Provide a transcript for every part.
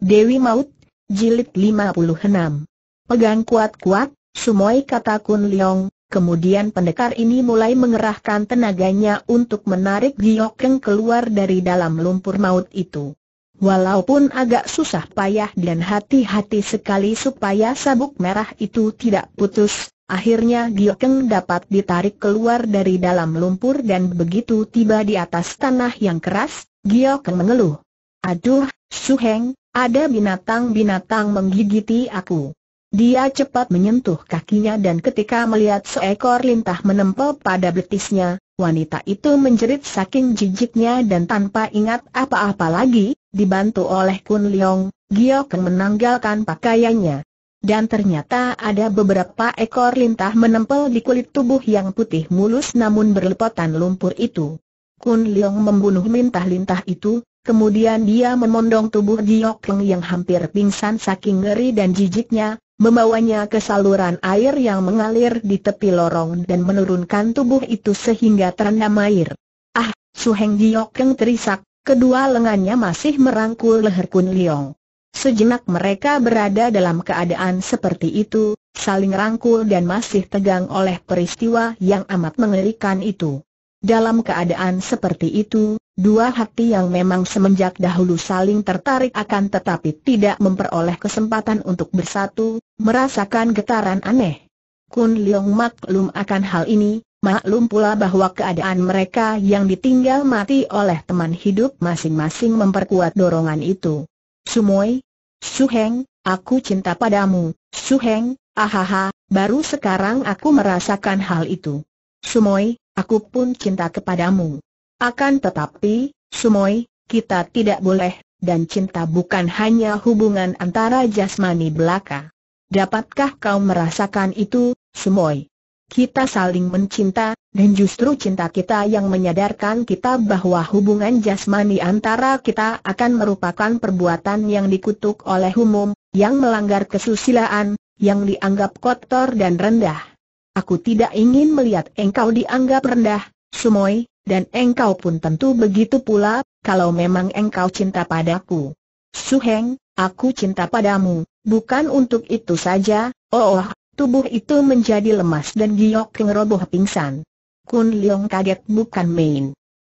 Dewi Maut, Jilid 56. Pegang kuat-kuat, Sumoi kata Kun Leong, kemudian pendekar ini mulai mengerahkan tenaganya untuk menarik Giokeng keluar dari dalam lumpur maut itu. Walaupun agak susah payah dan hati-hati sekali supaya sabuk merah itu tidak putus, akhirnya Giokeng dapat ditarik keluar dari dalam lumpur dan begitu tiba di atas tanah yang keras, Giokeng mengeluh. Aduh, Suheng, ada binatang-binatang menggigiti aku. Dia cepat menyentuh kakinya dan ketika melihat seekor lintah menempel pada betisnya, wanita itu menjerit saking jijiknya dan tanpa ingat apa-apa lagi, dibantu oleh Kun Leong, Giok menanggalkan pakaiannya. Dan ternyata ada beberapa ekor lintah menempel di kulit tubuh yang putih mulus namun berlepotan lumpur itu. Kun Leong membunuh lintah-lintah itu, Kemudian dia memondong tubuh Giok Leng yang hampir pingsan saking ngeri dan jijiknya, membawanya ke saluran air yang mengalir di tepi lorong dan menurunkan tubuh itu sehingga terendam air. Ah, Suheng Giok Leng terisak, kedua lengannya masih merangkul leher Kun Liong. Sejenak mereka berada dalam keadaan seperti itu, saling rangkul dan masih tegang oleh peristiwa yang amat mengerikan itu. Dalam keadaan seperti itu, dua hati yang memang semenjak dahulu saling tertarik akan tetapi tidak memperoleh kesempatan untuk bersatu, merasakan getaran aneh. Kun Leong maklum akan hal ini, maklum pula bahwa keadaan mereka yang ditinggal mati oleh teman hidup masing-masing memperkuat dorongan itu. Sumoi, Suheng, aku cinta padamu, Suheng, ahaha, baru sekarang aku merasakan hal itu. Sumoi, aku pun cinta kepadamu. Akan tetapi, Sumoy, kita tidak boleh, dan cinta bukan hanya hubungan antara jasmani belaka. Dapatkah kau merasakan itu, Sumoy? Kita saling mencinta, dan justru cinta kita yang menyadarkan kita bahwa hubungan jasmani antara kita akan merupakan perbuatan yang dikutuk oleh umum, yang melanggar kesusilaan, yang dianggap kotor dan rendah. Aku tidak ingin melihat engkau dianggap rendah, Sumoy, dan engkau pun tentu begitu pula, kalau memang engkau cinta padaku. Suheng, aku cinta padamu, bukan untuk itu saja, oh, tubuh itu menjadi lemas dan giok yang roboh pingsan. Kun Leong kaget bukan main.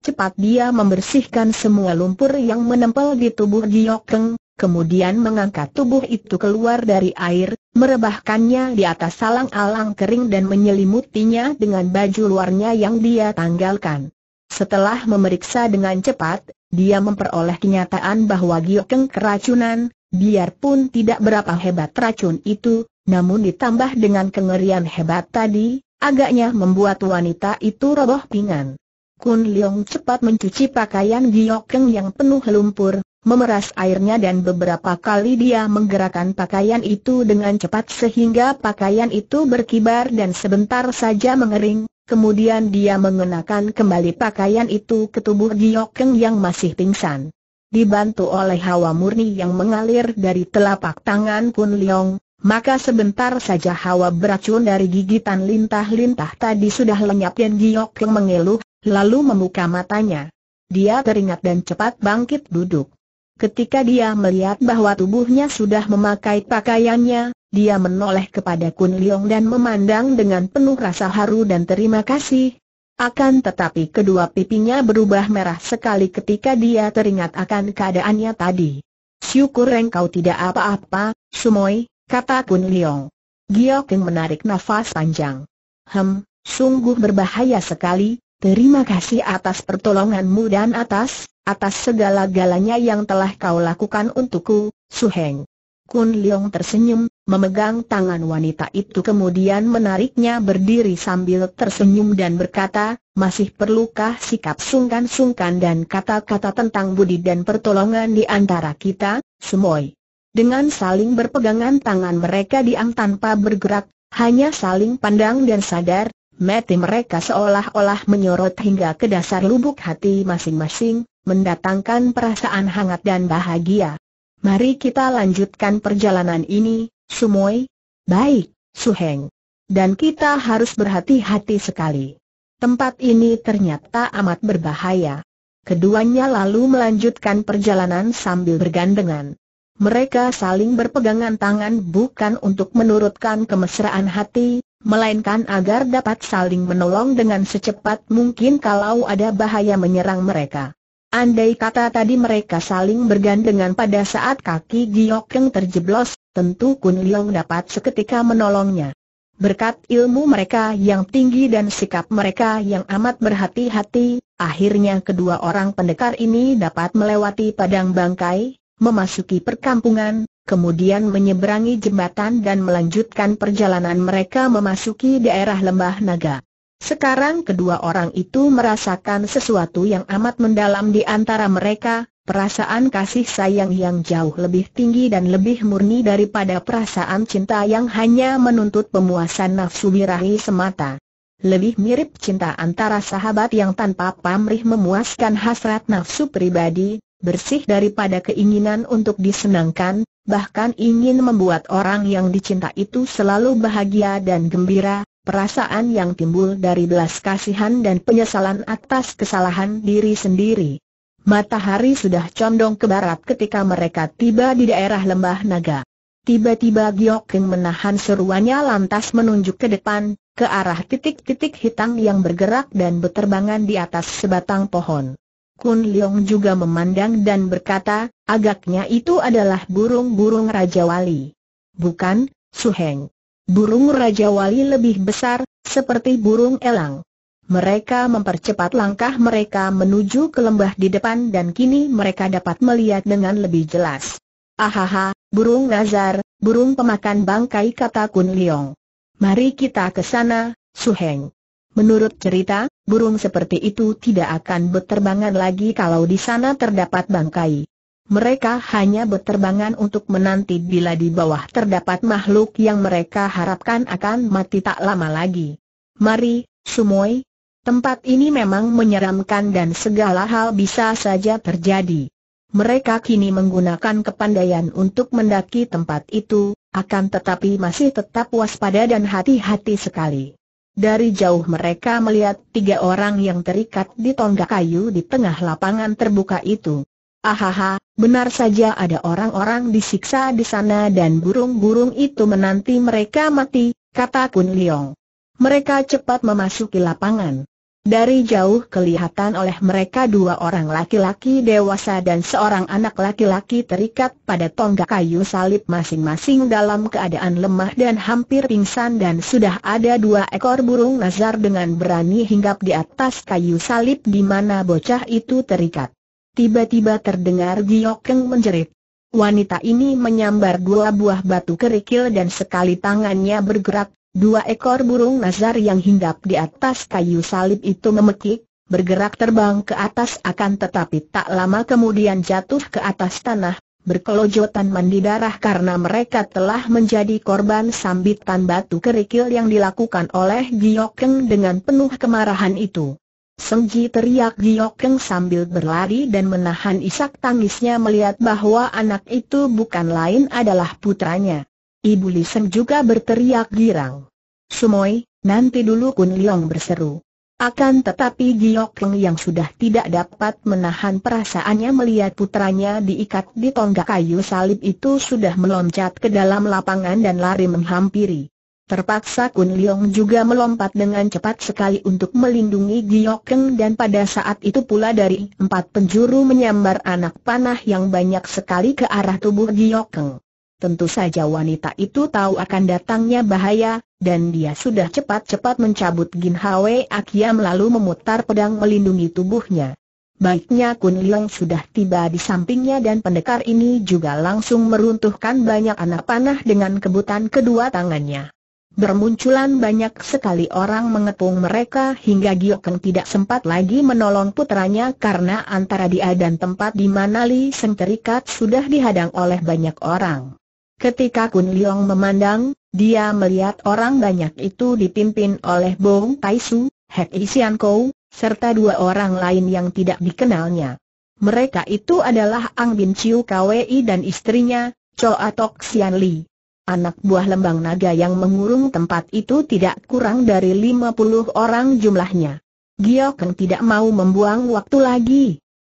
Cepat dia membersihkan semua lumpur yang menempel di tubuh Giok Keng, kemudian mengangkat tubuh itu keluar dari air, merebahkannya di atas salang-alang kering dan menyelimutinya dengan baju luarnya yang dia tanggalkan. Setelah memeriksa dengan cepat, dia memperoleh kenyataan bahwa Giokeng keracunan, biarpun tidak berapa hebat racun itu, namun ditambah dengan kengerian hebat tadi, agaknya membuat wanita itu roboh pingan. Kun Leong cepat mencuci pakaian Giokeng yang penuh lumpur, memeras airnya dan beberapa kali dia menggerakkan pakaian itu dengan cepat sehingga pakaian itu berkibar dan sebentar saja mengering, kemudian dia mengenakan kembali pakaian itu ke tubuh Giokeng yang masih pingsan. Dibantu oleh hawa murni yang mengalir dari telapak tangan Kun Leong, maka sebentar saja hawa beracun dari gigitan lintah-lintah tadi sudah lenyap dan Giokeng mengeluh, lalu membuka matanya. Dia teringat dan cepat bangkit duduk. Ketika dia melihat bahwa tubuhnya sudah memakai pakaiannya, dia menoleh kepada Kun Leong dan memandang dengan penuh rasa haru dan terima kasih. Akan tetapi kedua pipinya berubah merah sekali ketika dia teringat akan keadaannya tadi. Syukur engkau tidak apa-apa, Sumoy, kata Kun Leong. Giokeng menarik nafas panjang. Hem, sungguh berbahaya sekali, terima kasih atas pertolonganmu dan atas atas segala-galanya yang telah kau lakukan untukku, Su Heng. Kun Leong tersenyum, memegang tangan wanita itu kemudian menariknya berdiri sambil tersenyum dan berkata, masih perlukah sikap sungkan-sungkan dan kata-kata tentang budi dan pertolongan di antara kita, Sumoy? Dengan saling berpegangan tangan mereka diam tanpa bergerak, hanya saling pandang dan sadar, mati mereka seolah-olah menyorot hingga ke dasar lubuk hati masing-masing, mendatangkan perasaan hangat dan bahagia. Mari kita lanjutkan perjalanan ini, Sumoi. Baik, Suheng. Dan kita harus berhati-hati sekali. Tempat ini ternyata amat berbahaya. Keduanya lalu melanjutkan perjalanan sambil bergandengan. Mereka saling berpegangan tangan bukan untuk menurutkan kemesraan hati, melainkan agar dapat saling menolong dengan secepat mungkin kalau ada bahaya menyerang mereka. Andai kata tadi mereka saling bergandengan pada saat kaki Giok yang terjeblos, tentu Kun Leong dapat seketika menolongnya. Berkat ilmu mereka yang tinggi dan sikap mereka yang amat berhati-hati, akhirnya kedua orang pendekar ini dapat melewati padang bangkai, memasuki perkampungan, kemudian menyeberangi jembatan dan melanjutkan perjalanan mereka memasuki daerah lembah naga. Sekarang kedua orang itu merasakan sesuatu yang amat mendalam di antara mereka, perasaan kasih sayang yang jauh lebih tinggi dan lebih murni daripada perasaan cinta yang hanya menuntut pemuasan nafsu birahi semata. Lebih mirip cinta antara sahabat yang tanpa pamrih memuaskan hasrat nafsu pribadi, bersih daripada keinginan untuk disenangkan, bahkan ingin membuat orang yang dicinta itu selalu bahagia dan gembira, perasaan yang timbul dari belas kasihan dan penyesalan atas kesalahan diri sendiri. Matahari sudah condong ke barat ketika mereka tiba di daerah lembah naga. Tiba-tiba Gyokin menahan seruannya lantas menunjuk ke depan, ke arah titik-titik hitam yang bergerak dan berterbangan di atas sebatang pohon. Kun Leong juga memandang dan berkata, agaknya itu adalah burung-burung Raja Wali. Bukan, Su Heng burung Raja Wali lebih besar, seperti burung elang. Mereka mempercepat langkah mereka menuju ke lembah di depan dan kini mereka dapat melihat dengan lebih jelas. Ahaha, burung nazar, burung pemakan bangkai kata Kun Liong. Mari kita ke sana, Su Heng. Menurut cerita, burung seperti itu tidak akan berterbangan lagi kalau di sana terdapat bangkai mereka hanya berterbangan untuk menanti bila di bawah terdapat makhluk yang mereka harapkan akan mati tak lama lagi. Mari, Sumoi. Tempat ini memang menyeramkan dan segala hal bisa saja terjadi. Mereka kini menggunakan kepandaian untuk mendaki tempat itu, akan tetapi masih tetap waspada dan hati-hati sekali. Dari jauh mereka melihat tiga orang yang terikat di tonggak kayu di tengah lapangan terbuka itu. Ahaha, Benar saja ada orang-orang disiksa di sana dan burung-burung itu menanti mereka mati, kata Kun Liong. Mereka cepat memasuki lapangan. Dari jauh kelihatan oleh mereka dua orang laki-laki dewasa dan seorang anak laki-laki terikat pada tonggak kayu salib masing-masing dalam keadaan lemah dan hampir pingsan dan sudah ada dua ekor burung nazar dengan berani hinggap di atas kayu salib di mana bocah itu terikat tiba-tiba terdengar Giokeng menjerit. Wanita ini menyambar dua buah batu kerikil dan sekali tangannya bergerak, dua ekor burung nazar yang hinggap di atas kayu salib itu memekik, bergerak terbang ke atas akan tetapi tak lama kemudian jatuh ke atas tanah, berkelojotan mandi darah karena mereka telah menjadi korban sambitan batu kerikil yang dilakukan oleh Giokeng dengan penuh kemarahan itu. Sengji teriak Giokeng sambil berlari dan menahan isak tangisnya melihat bahwa anak itu bukan lain adalah putranya. Ibu Li Seng juga berteriak girang. Sumoy, nanti dulu Kun Liang berseru. Akan tetapi Giokeng yang sudah tidak dapat menahan perasaannya melihat putranya diikat di tonggak kayu salib itu sudah meloncat ke dalam lapangan dan lari menghampiri. Terpaksa Kun Liong juga melompat dengan cepat sekali untuk melindungi Giok dan pada saat itu pula dari empat penjuru menyambar anak panah yang banyak sekali ke arah tubuh Giok Tentu saja wanita itu tahu akan datangnya bahaya, dan dia sudah cepat-cepat mencabut Gin Hwe Akiam lalu memutar pedang melindungi tubuhnya. Baiknya Kun Liong sudah tiba di sampingnya dan pendekar ini juga langsung meruntuhkan banyak anak panah dengan kebutan kedua tangannya bermunculan banyak sekali orang mengepung mereka hingga Giokeng tidak sempat lagi menolong putranya karena antara dia dan tempat di mana Li Seng terikat sudah dihadang oleh banyak orang. Ketika Kun Leong memandang, dia melihat orang banyak itu dipimpin oleh Bong Tai Su, Hek Isian Kou, serta dua orang lain yang tidak dikenalnya. Mereka itu adalah Ang Bin Chiu Kwei dan istrinya, Cho Atok Sian Li. Anak buah lembang naga yang mengurung tempat itu tidak kurang dari 50 orang jumlahnya. Giokeng tidak mau membuang waktu lagi.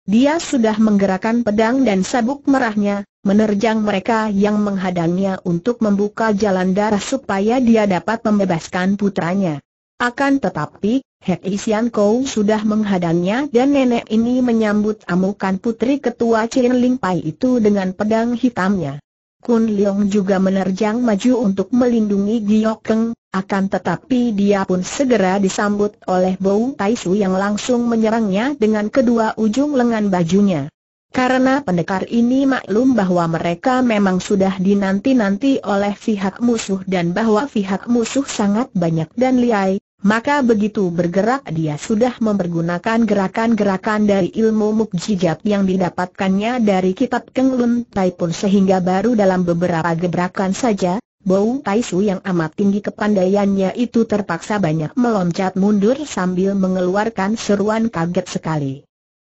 Dia sudah menggerakkan pedang dan sabuk merahnya, menerjang mereka yang menghadangnya untuk membuka jalan darah supaya dia dapat membebaskan putranya. Akan tetapi, Hek Isian Kou sudah menghadangnya dan nenek ini menyambut amukan putri ketua Chin Ling Pai itu dengan pedang hitamnya. Kun Leong juga menerjang maju untuk melindungi Giok Keng, akan tetapi dia pun segera disambut oleh Bou Tai yang langsung menyerangnya dengan kedua ujung lengan bajunya. Karena pendekar ini maklum bahwa mereka memang sudah dinanti-nanti oleh pihak musuh dan bahwa pihak musuh sangat banyak dan liai, maka begitu bergerak dia sudah mempergunakan gerakan-gerakan dari ilmu mukjizat yang didapatkannya dari kitab Keng Lun Tai pun sehingga baru dalam beberapa gebrakan saja, bau Tai Su yang amat tinggi kepandaiannya itu terpaksa banyak meloncat mundur sambil mengeluarkan seruan kaget sekali.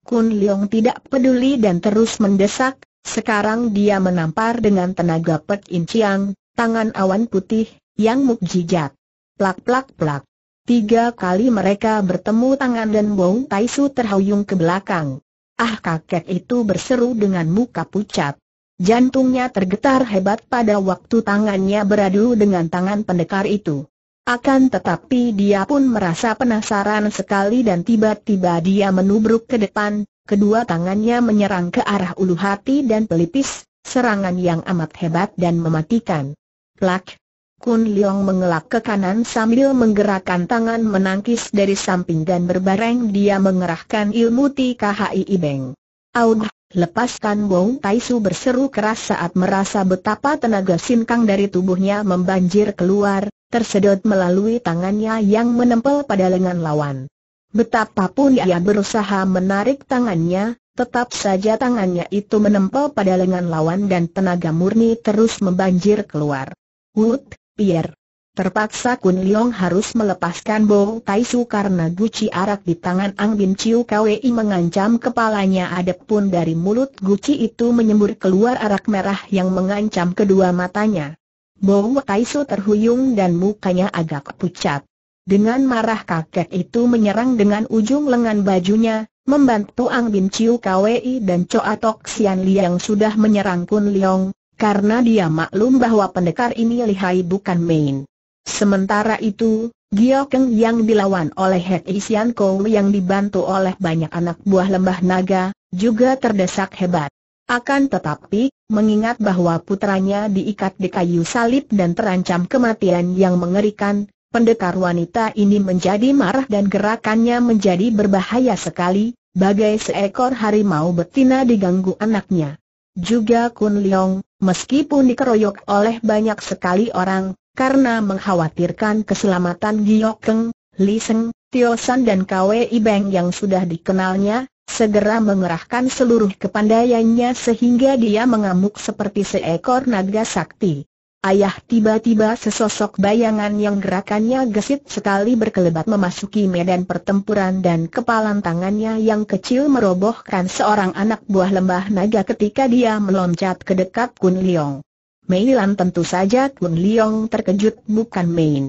Kun Leong tidak peduli dan terus mendesak, sekarang dia menampar dengan tenaga Pek In Chiang, tangan awan putih, yang mukjizat. Plak plak plak. Tiga kali mereka bertemu tangan dan Wong Tai terhuyung ke belakang. Ah kakek itu berseru dengan muka pucat. Jantungnya tergetar hebat pada waktu tangannya beradu dengan tangan pendekar itu. Akan tetapi dia pun merasa penasaran sekali dan tiba-tiba dia menubruk ke depan, kedua tangannya menyerang ke arah ulu hati dan pelipis, serangan yang amat hebat dan mematikan. Plak, Kun Leong mengelak ke kanan sambil menggerakkan tangan menangkis dari samping dan berbareng dia mengerahkan ilmu TKHI Ibeng. Aduh, lepaskan Wong Tai berseru keras saat merasa betapa tenaga sinkang dari tubuhnya membanjir keluar, tersedot melalui tangannya yang menempel pada lengan lawan. Betapapun ia berusaha menarik tangannya, tetap saja tangannya itu menempel pada lengan lawan dan tenaga murni terus membanjir keluar. Wut, Pierre. Terpaksa Kun Leong harus melepaskan Bo Tai Su karena guci arak di tangan Ang Bin Chiu Kwei mengancam kepalanya adapun dari mulut guci itu menyembur keluar arak merah yang mengancam kedua matanya. Bo Tai Su terhuyung dan mukanya agak pucat. Dengan marah kakek itu menyerang dengan ujung lengan bajunya, membantu Ang Bin Chiu Kwei dan Choa Tok Sian Liang sudah menyerang Kun Leong, karena dia maklum bahwa pendekar ini lihai bukan main. Sementara itu, Gio yang dilawan oleh Hek Isian Kou yang dibantu oleh banyak anak buah lembah naga, juga terdesak hebat. Akan tetapi, mengingat bahwa putranya diikat di kayu salib dan terancam kematian yang mengerikan, pendekar wanita ini menjadi marah dan gerakannya menjadi berbahaya sekali, bagai seekor harimau betina diganggu anaknya. Juga Kun Leong, meskipun dikeroyok oleh banyak sekali orang, karena mengkhawatirkan keselamatan Giok Keng, Li Seng, Tio San dan Kwei Beng yang sudah dikenalnya, segera mengerahkan seluruh kepandaiannya sehingga dia mengamuk seperti seekor naga sakti. Ayah tiba-tiba sesosok bayangan yang gerakannya gesit sekali berkelebat memasuki medan pertempuran dan kepalan tangannya yang kecil merobohkan seorang anak buah lembah naga ketika dia meloncat ke dekat Kun Liong. Meilan tentu saja Kun Liong terkejut bukan main.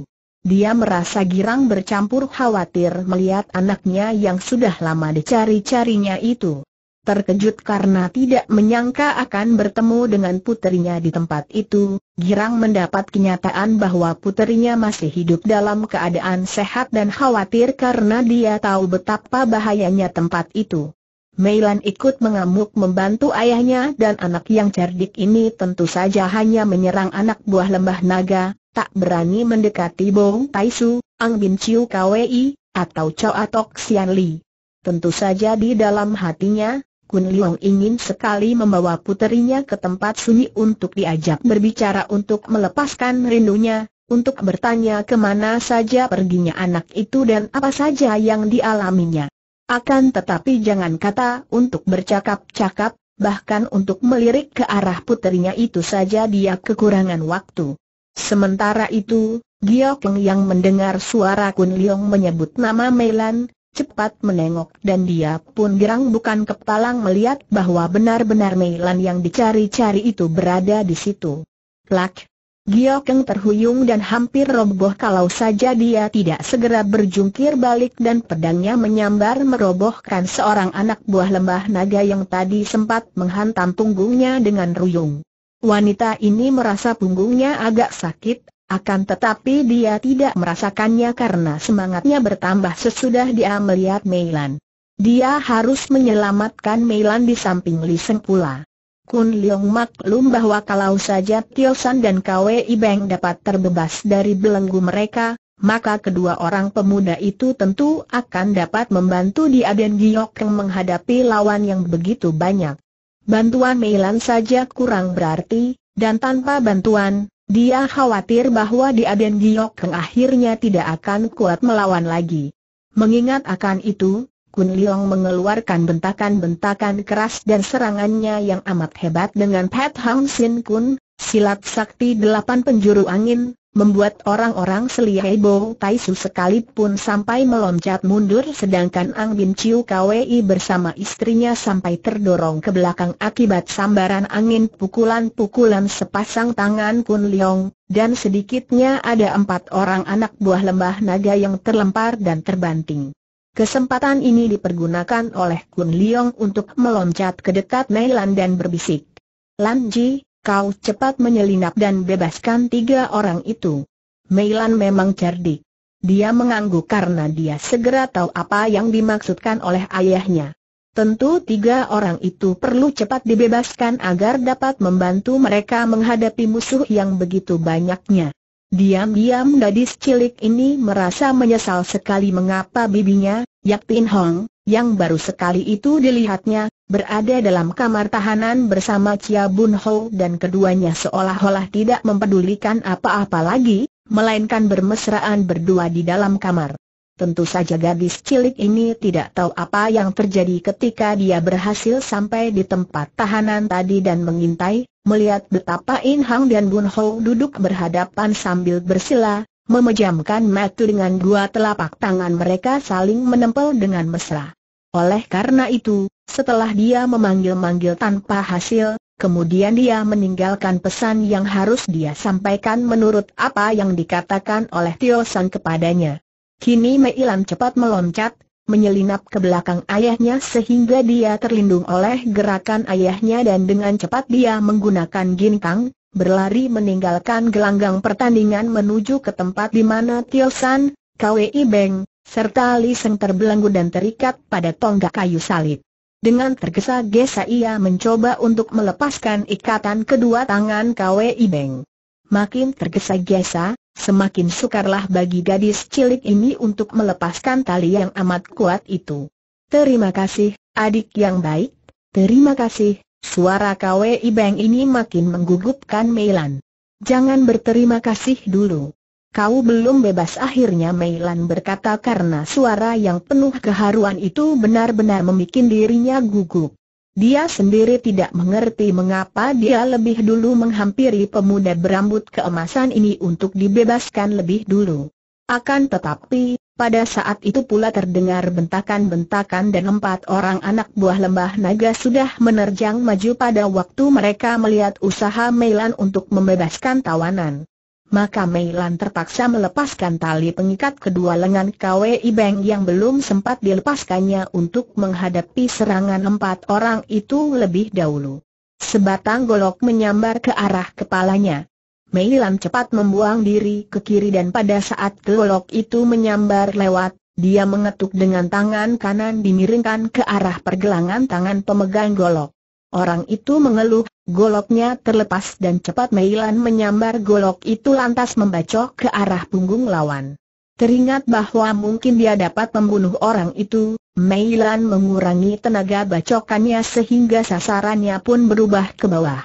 Dia merasa girang bercampur khawatir melihat anaknya yang sudah lama dicari-carinya itu terkejut karena tidak menyangka akan bertemu dengan puterinya di tempat itu, girang mendapat kenyataan bahwa puterinya masih hidup dalam keadaan sehat dan khawatir karena dia tahu betapa bahayanya tempat itu. Meilan ikut mengamuk membantu ayahnya dan anak yang cerdik ini tentu saja hanya menyerang anak buah lembah naga, tak berani mendekati Bong Taisu, Ang Bin Chiu Kwei, atau Choa Tok Sian Li. Tentu saja di dalam hatinya, Kun Leong ingin sekali membawa puterinya ke tempat sunyi untuk diajak berbicara untuk melepaskan rindunya, untuk bertanya kemana saja perginya anak itu dan apa saja yang dialaminya. Akan tetapi jangan kata untuk bercakap-cakap, bahkan untuk melirik ke arah puterinya itu saja dia kekurangan waktu. Sementara itu, Giok Leng yang mendengar suara Kun Leong menyebut nama Meilan, cepat menengok dan dia pun gerang bukan kepalang melihat bahwa benar-benar Meilan yang dicari-cari itu berada di situ. Plak! Giokeng terhuyung dan hampir roboh kalau saja dia tidak segera berjungkir balik dan pedangnya menyambar merobohkan seorang anak buah lembah naga yang tadi sempat menghantam punggungnya dengan ruyung. Wanita ini merasa punggungnya agak sakit, akan tetapi dia tidak merasakannya karena semangatnya bertambah sesudah dia melihat Meilan. Dia harus menyelamatkan Meilan di samping Li Seng pula. Kun Leong maklum bahwa kalau saja Tio San dan Kwei Beng dapat terbebas dari belenggu mereka, maka kedua orang pemuda itu tentu akan dapat membantu dia dan Giok yang menghadapi lawan yang begitu banyak. Bantuan Meilan saja kurang berarti, dan tanpa bantuan, dia khawatir bahwa Aden Giok Keng akhirnya tidak akan kuat melawan lagi. Mengingat akan itu, Kun Liong mengeluarkan bentakan-bentakan keras dan serangannya yang amat hebat dengan Pat Hang Sin Kun, silat sakti delapan penjuru angin, membuat orang-orang seliai Bo Tai sekalipun sampai meloncat mundur sedangkan Ang Bin Chiu Kwei bersama istrinya sampai terdorong ke belakang akibat sambaran angin pukulan-pukulan sepasang tangan Kun Leong, dan sedikitnya ada empat orang anak buah lembah naga yang terlempar dan terbanting. Kesempatan ini dipergunakan oleh Kun Leong untuk meloncat ke dekat Nailan dan berbisik. Lan Ji, Kau cepat menyelinap dan bebaskan tiga orang itu. Meilan memang cerdik. Dia mengangguk karena dia segera tahu apa yang dimaksudkan oleh ayahnya. Tentu tiga orang itu perlu cepat dibebaskan agar dapat membantu mereka menghadapi musuh yang begitu banyaknya. Diam-diam gadis cilik ini merasa menyesal sekali mengapa bibinya, Yak Pin Hong, yang baru sekali itu dilihatnya, berada dalam kamar tahanan bersama Chia Bun Ho dan keduanya seolah-olah tidak mempedulikan apa-apa lagi, melainkan bermesraan berdua di dalam kamar. Tentu saja gadis cilik ini tidak tahu apa yang terjadi ketika dia berhasil sampai di tempat tahanan tadi dan mengintai, melihat betapa In Hang dan Bun Ho duduk berhadapan sambil bersila, memejamkan mata dengan dua telapak tangan mereka saling menempel dengan mesra. Oleh karena itu, setelah dia memanggil-manggil tanpa hasil, kemudian dia meninggalkan pesan yang harus dia sampaikan menurut apa yang dikatakan oleh Tio San kepadanya. Kini Mei Lan cepat meloncat, menyelinap ke belakang ayahnya sehingga dia terlindung oleh gerakan ayahnya dan dengan cepat dia menggunakan gintang, berlari meninggalkan gelanggang pertandingan menuju ke tempat di mana Tio San, Kwei Beng, serta Seng terbelenggu dan terikat pada tonggak kayu salib. Dengan tergesa-gesa ia mencoba untuk melepaskan ikatan kedua tangan Kwe Ibeng. Makin tergesa-gesa, semakin sukarlah bagi gadis cilik ini untuk melepaskan tali yang amat kuat itu. Terima kasih, adik yang baik, terima kasih, suara Kwe Ibeng ini makin menggugupkan Meilan. Jangan berterima kasih dulu. Kau belum bebas akhirnya Meilan berkata karena suara yang penuh keharuan itu benar-benar membuat dirinya gugup. Dia sendiri tidak mengerti mengapa dia lebih dulu menghampiri pemuda berambut keemasan ini untuk dibebaskan lebih dulu. Akan tetapi, pada saat itu pula terdengar bentakan-bentakan dan empat orang anak buah lembah naga sudah menerjang maju pada waktu mereka melihat usaha Meilan untuk membebaskan tawanan maka Mei terpaksa melepaskan tali pengikat kedua lengan KWI Beng yang belum sempat dilepaskannya untuk menghadapi serangan empat orang itu lebih dahulu. Sebatang golok menyambar ke arah kepalanya. Mei cepat membuang diri ke kiri dan pada saat golok itu menyambar lewat, dia mengetuk dengan tangan kanan dimiringkan ke arah pergelangan tangan pemegang golok. Orang itu mengeluh, Goloknya terlepas dan cepat Meilan menyambar golok itu lantas membacok ke arah punggung lawan. Teringat bahwa mungkin dia dapat membunuh orang itu, Meilan mengurangi tenaga bacokannya sehingga sasarannya pun berubah ke bawah.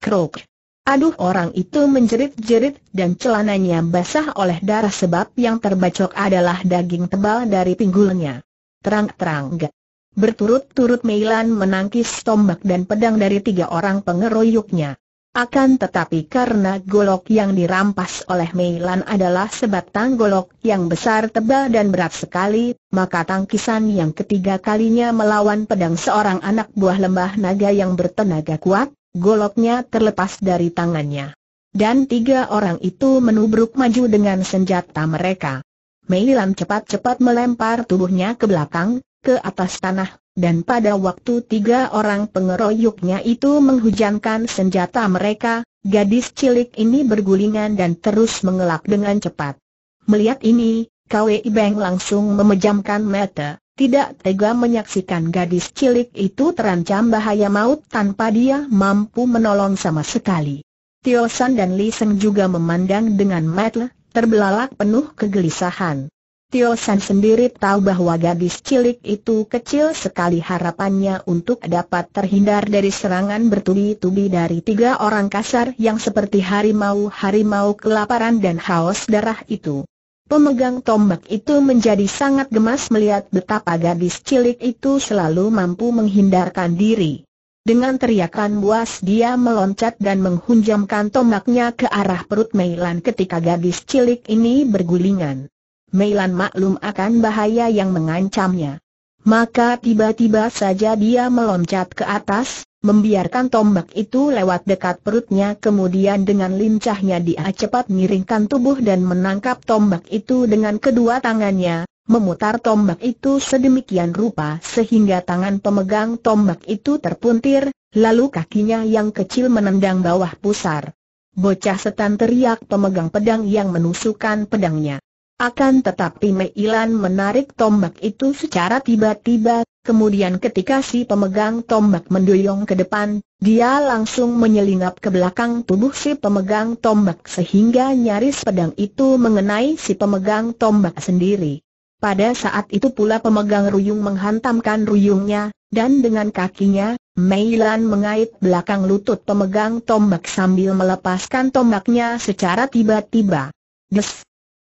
Krok! Aduh orang itu menjerit-jerit dan celananya basah oleh darah sebab yang terbacok adalah daging tebal dari pinggulnya. Terang-terang gak. Berturut-turut Meilan menangkis tombak dan pedang dari tiga orang pengeroyoknya. Akan tetapi karena golok yang dirampas oleh Meilan adalah sebatang golok yang besar tebal dan berat sekali, maka tangkisan yang ketiga kalinya melawan pedang seorang anak buah lembah naga yang bertenaga kuat, goloknya terlepas dari tangannya. Dan tiga orang itu menubruk maju dengan senjata mereka. Meilan cepat-cepat melempar tubuhnya ke belakang, ke atas tanah, dan pada waktu tiga orang pengeroyoknya itu menghujankan senjata mereka, gadis cilik ini bergulingan dan terus mengelak dengan cepat. Melihat ini, Kwei Beng langsung memejamkan mata, tidak tega menyaksikan gadis cilik itu terancam bahaya maut tanpa dia mampu menolong sama sekali. Tio San dan Li Seng juga memandang dengan mata terbelalak penuh kegelisahan. Tio San sendiri tahu bahwa gadis cilik itu kecil sekali harapannya untuk dapat terhindar dari serangan bertubi-tubi dari tiga orang kasar yang seperti harimau-harimau kelaparan dan haus darah itu. Pemegang tombak itu menjadi sangat gemas melihat betapa gadis cilik itu selalu mampu menghindarkan diri. Dengan teriakan buas dia meloncat dan menghunjamkan tombaknya ke arah perut Meilan ketika gadis cilik ini bergulingan. Meilan maklum akan bahaya yang mengancamnya. Maka tiba-tiba saja dia meloncat ke atas, membiarkan tombak itu lewat dekat perutnya kemudian dengan lincahnya dia cepat miringkan tubuh dan menangkap tombak itu dengan kedua tangannya, memutar tombak itu sedemikian rupa sehingga tangan pemegang tombak itu terpuntir, lalu kakinya yang kecil menendang bawah pusar. Bocah setan teriak pemegang pedang yang menusukkan pedangnya. Akan tetapi Meilan menarik tombak itu secara tiba-tiba, kemudian ketika si pemegang tombak mendoyong ke depan, dia langsung menyelinap ke belakang tubuh si pemegang tombak sehingga nyaris pedang itu mengenai si pemegang tombak sendiri. Pada saat itu pula pemegang ruyung menghantamkan ruyungnya, dan dengan kakinya, Meilan mengait belakang lutut pemegang tombak sambil melepaskan tombaknya secara tiba-tiba.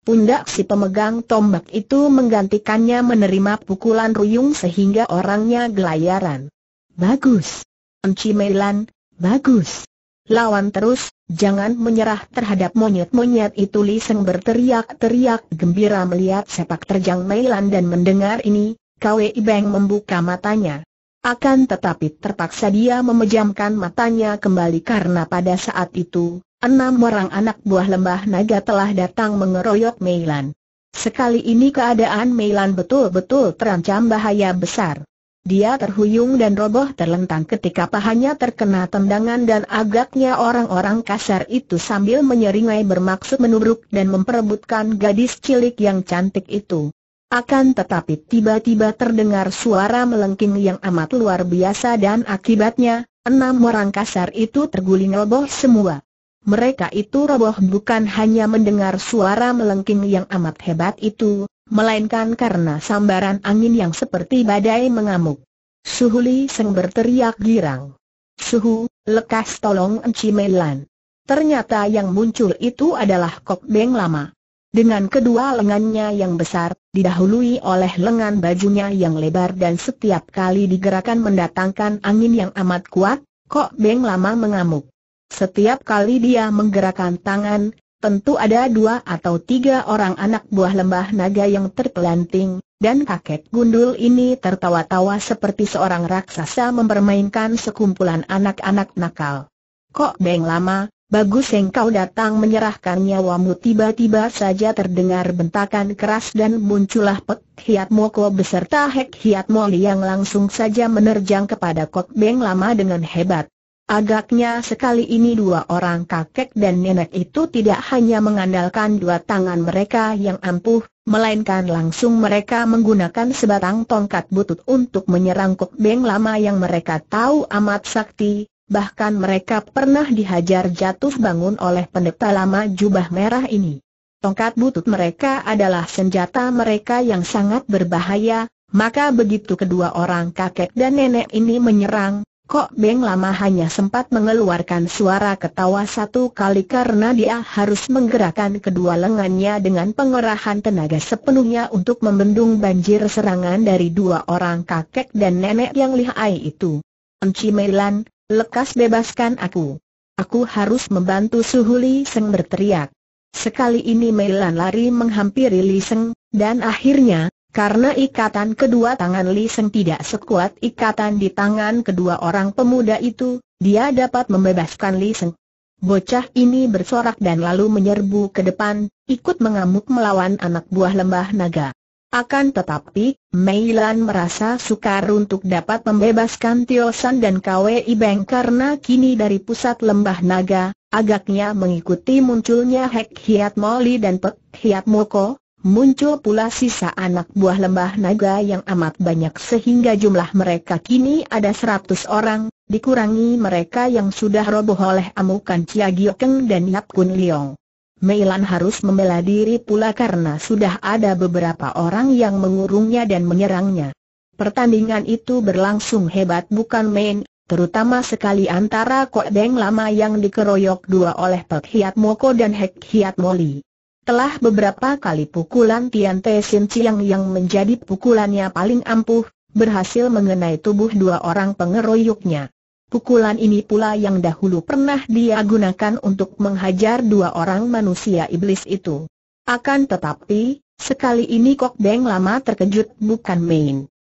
Pundak si pemegang tombak itu menggantikannya menerima pukulan ruyung sehingga orangnya gelayaran. Bagus. Enci Meilan, bagus. Lawan terus, jangan menyerah terhadap monyet-monyet itu Li Seng berteriak-teriak gembira melihat sepak terjang Meilan dan mendengar ini, Kwe Ibeng membuka matanya. Akan tetapi terpaksa dia memejamkan matanya kembali karena pada saat itu, enam orang anak buah lembah naga telah datang mengeroyok Meilan. Sekali ini keadaan Meilan betul-betul terancam bahaya besar. Dia terhuyung dan roboh terlentang ketika pahanya terkena tendangan dan agaknya orang-orang kasar itu sambil menyeringai bermaksud menubruk dan memperebutkan gadis cilik yang cantik itu. Akan tetapi tiba-tiba terdengar suara melengking yang amat luar biasa dan akibatnya, enam orang kasar itu terguling roboh semua mereka itu roboh bukan hanya mendengar suara melengking yang amat hebat itu, melainkan karena sambaran angin yang seperti badai mengamuk. Suhu Seng berteriak girang. Suhu, lekas tolong Enci Melan. Ternyata yang muncul itu adalah Kok Beng Lama. Dengan kedua lengannya yang besar, didahului oleh lengan bajunya yang lebar dan setiap kali digerakkan mendatangkan angin yang amat kuat, Kok Beng Lama mengamuk. Setiap kali dia menggerakkan tangan, tentu ada dua atau tiga orang anak buah lembah naga yang terpelanting, dan kakek gundul ini tertawa-tawa seperti seorang raksasa mempermainkan sekumpulan anak-anak nakal. Kok Beng lama, bagus engkau datang menyerahkan nyawamu tiba-tiba saja terdengar bentakan keras dan muncullah Pek Hiat Moko beserta Hek Hiat Moli yang langsung saja menerjang kepada Kok Beng lama dengan hebat. Agaknya sekali ini dua orang kakek dan nenek itu tidak hanya mengandalkan dua tangan mereka yang ampuh, melainkan langsung mereka menggunakan sebatang tongkat butut untuk menyerang Kok Beng lama yang mereka tahu amat sakti, bahkan mereka pernah dihajar jatuh bangun oleh pendeta lama jubah merah ini. Tongkat butut mereka adalah senjata mereka yang sangat berbahaya, maka begitu kedua orang kakek dan nenek ini menyerang, Kok Beng lama hanya sempat mengeluarkan suara ketawa satu kali karena dia harus menggerakkan kedua lengannya dengan pengerahan tenaga sepenuhnya untuk membendung banjir serangan dari dua orang kakek dan nenek yang lihai itu. Enci Melan, lekas bebaskan aku. Aku harus membantu Suhuli Seng berteriak. Sekali ini Melan lari menghampiri Li Seng, dan akhirnya, karena ikatan kedua tangan Li Seng tidak sekuat ikatan di tangan kedua orang pemuda itu, dia dapat membebaskan Li Seng. Bocah ini bersorak dan lalu menyerbu ke depan, ikut mengamuk melawan anak buah lembah naga. Akan tetapi, Mei Lan merasa sukar untuk dapat membebaskan Tio San dan Kwei Beng karena kini dari pusat lembah naga, agaknya mengikuti munculnya Hek Hiat Moli dan Pek Hiat Moko, Muncul pula sisa anak buah lembah naga yang amat banyak sehingga jumlah mereka kini ada 100 orang, dikurangi mereka yang sudah roboh oleh amukan Chia Giokeng dan Yap Kun Liong. Meilan harus membela diri pula karena sudah ada beberapa orang yang mengurungnya dan menyerangnya. Pertandingan itu berlangsung hebat bukan main, terutama sekali antara Kok Deng Lama yang dikeroyok dua oleh Pek Hiat Moko dan Hek Hiat Moli. Telah beberapa kali pukulan Tian Te Sin Chiang yang menjadi pukulannya paling ampuh, berhasil mengenai tubuh dua orang pengeroyoknya. Pukulan ini pula yang dahulu pernah dia gunakan untuk menghajar dua orang manusia iblis itu. Akan tetapi, sekali ini Kok Beng lama terkejut bukan main.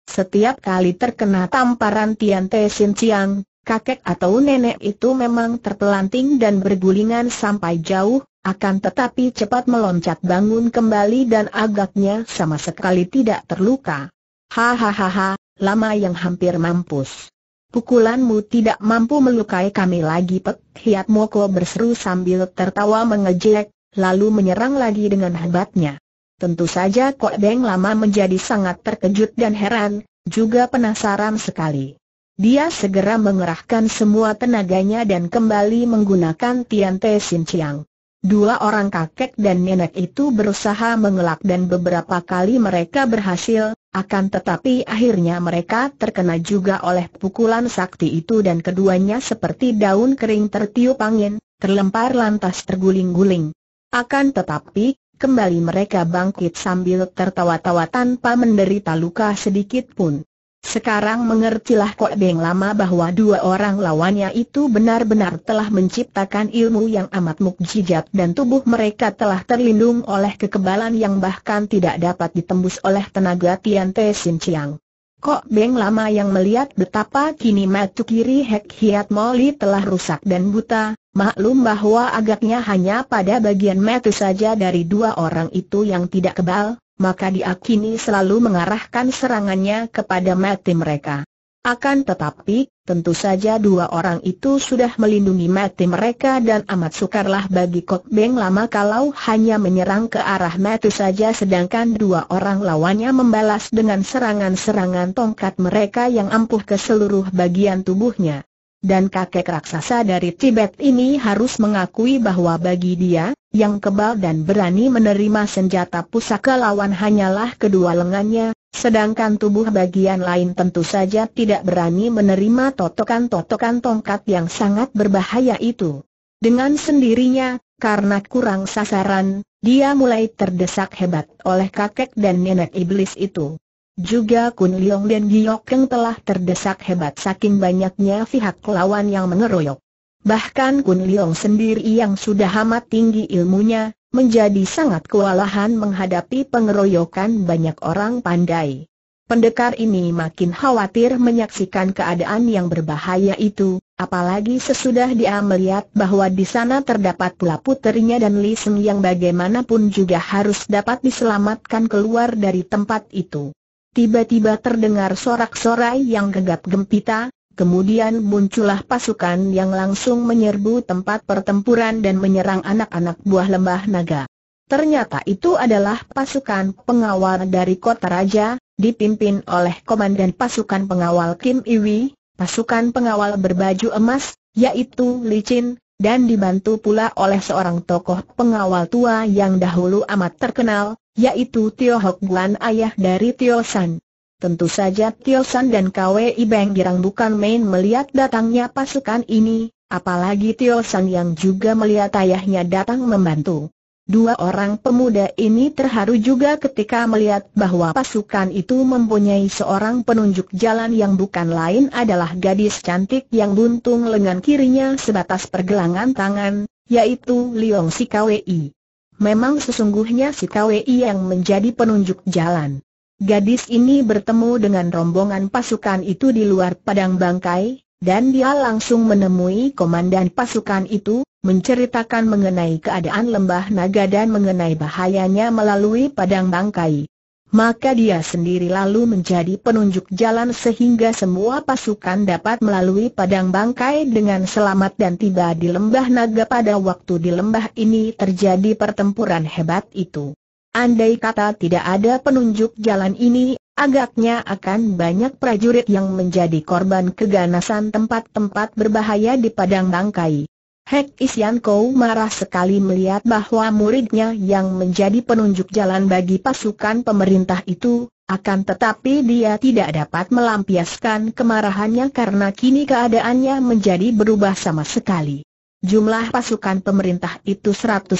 Setiap kali terkena tamparan Tian Te Sin Chiang, kakek atau nenek itu memang terpelanting dan bergulingan sampai jauh, akan tetapi cepat meloncat bangun kembali dan agaknya sama sekali tidak terluka. Hahaha, lama yang hampir mampus. Pukulanmu tidak mampu melukai kami lagi Pek Hiat Moko berseru sambil tertawa mengejek, lalu menyerang lagi dengan hebatnya. Tentu saja Kok Beng lama menjadi sangat terkejut dan heran, juga penasaran sekali. Dia segera mengerahkan semua tenaganya dan kembali menggunakan Tian Te Sin Chiang. Dua orang kakek dan nenek itu berusaha mengelak dan beberapa kali mereka berhasil, akan tetapi akhirnya mereka terkena juga oleh pukulan sakti itu dan keduanya seperti daun kering tertiup angin, terlempar lantas terguling-guling. Akan tetapi, kembali mereka bangkit sambil tertawa-tawa tanpa menderita luka sedikit pun. Sekarang mengertilah Kok Beng Lama bahwa dua orang lawannya itu benar-benar telah menciptakan ilmu yang amat mukjizat dan tubuh mereka telah terlindung oleh kekebalan yang bahkan tidak dapat ditembus oleh tenaga Tian Te Sin Chiang. Kok Beng Lama yang melihat betapa kini mata kiri Hek Hiat Moli telah rusak dan buta, maklum bahwa agaknya hanya pada bagian mata saja dari dua orang itu yang tidak kebal, maka dia kini selalu mengarahkan serangannya kepada mati mereka. Akan tetapi, tentu saja dua orang itu sudah melindungi mati mereka dan amat sukarlah bagi Kok Beng lama kalau hanya menyerang ke arah mati saja sedangkan dua orang lawannya membalas dengan serangan-serangan tongkat mereka yang ampuh ke seluruh bagian tubuhnya. Dan kakek raksasa dari Tibet ini harus mengakui bahwa bagi dia, yang kebal dan berani menerima senjata pusaka lawan hanyalah kedua lengannya, sedangkan tubuh bagian lain tentu saja tidak berani menerima totokan-totokan tongkat yang sangat berbahaya itu. Dengan sendirinya, karena kurang sasaran, dia mulai terdesak hebat oleh kakek dan nenek iblis itu. Juga Kun Leong dan Giok yang telah terdesak hebat saking banyaknya pihak lawan yang mengeroyok. Bahkan Kun Liong sendiri yang sudah amat tinggi ilmunya, menjadi sangat kewalahan menghadapi pengeroyokan banyak orang pandai. Pendekar ini makin khawatir menyaksikan keadaan yang berbahaya itu, apalagi sesudah dia melihat bahwa di sana terdapat pula puterinya dan Li Seng yang bagaimanapun juga harus dapat diselamatkan keluar dari tempat itu. Tiba-tiba terdengar sorak-sorai yang gegap gempita, Kemudian muncullah pasukan yang langsung menyerbu tempat pertempuran dan menyerang anak-anak buah lembah naga. Ternyata itu adalah pasukan pengawal dari kota raja, dipimpin oleh komandan pasukan pengawal Kim Iwi, pasukan pengawal berbaju emas, yaitu Chin, dan dibantu pula oleh seorang tokoh pengawal tua yang dahulu amat terkenal, yaitu Tio Hok Guan ayah dari Tio San. Tentu saja Tio San dan Kwei Beng Girang bukan main melihat datangnya pasukan ini, apalagi Tio San yang juga melihat ayahnya datang membantu. Dua orang pemuda ini terharu juga ketika melihat bahwa pasukan itu mempunyai seorang penunjuk jalan yang bukan lain adalah gadis cantik yang buntung lengan kirinya sebatas pergelangan tangan, yaitu Liong Sikawei. Memang sesungguhnya Sikawei yang menjadi penunjuk jalan. Gadis ini bertemu dengan rombongan pasukan itu di luar padang bangkai, dan dia langsung menemui komandan pasukan itu, menceritakan mengenai keadaan lembah naga dan mengenai bahayanya melalui padang bangkai. Maka dia sendiri lalu menjadi penunjuk jalan sehingga semua pasukan dapat melalui padang bangkai dengan selamat dan tiba di lembah naga pada waktu di lembah ini terjadi pertempuran hebat itu. Andai kata tidak ada penunjuk jalan ini, agaknya akan banyak prajurit yang menjadi korban keganasan tempat-tempat berbahaya di Padang Bangkai. Hek Isian Kou marah sekali melihat bahwa muridnya yang menjadi penunjuk jalan bagi pasukan pemerintah itu, akan tetapi dia tidak dapat melampiaskan kemarahannya karena kini keadaannya menjadi berubah sama sekali. Jumlah pasukan pemerintah itu 150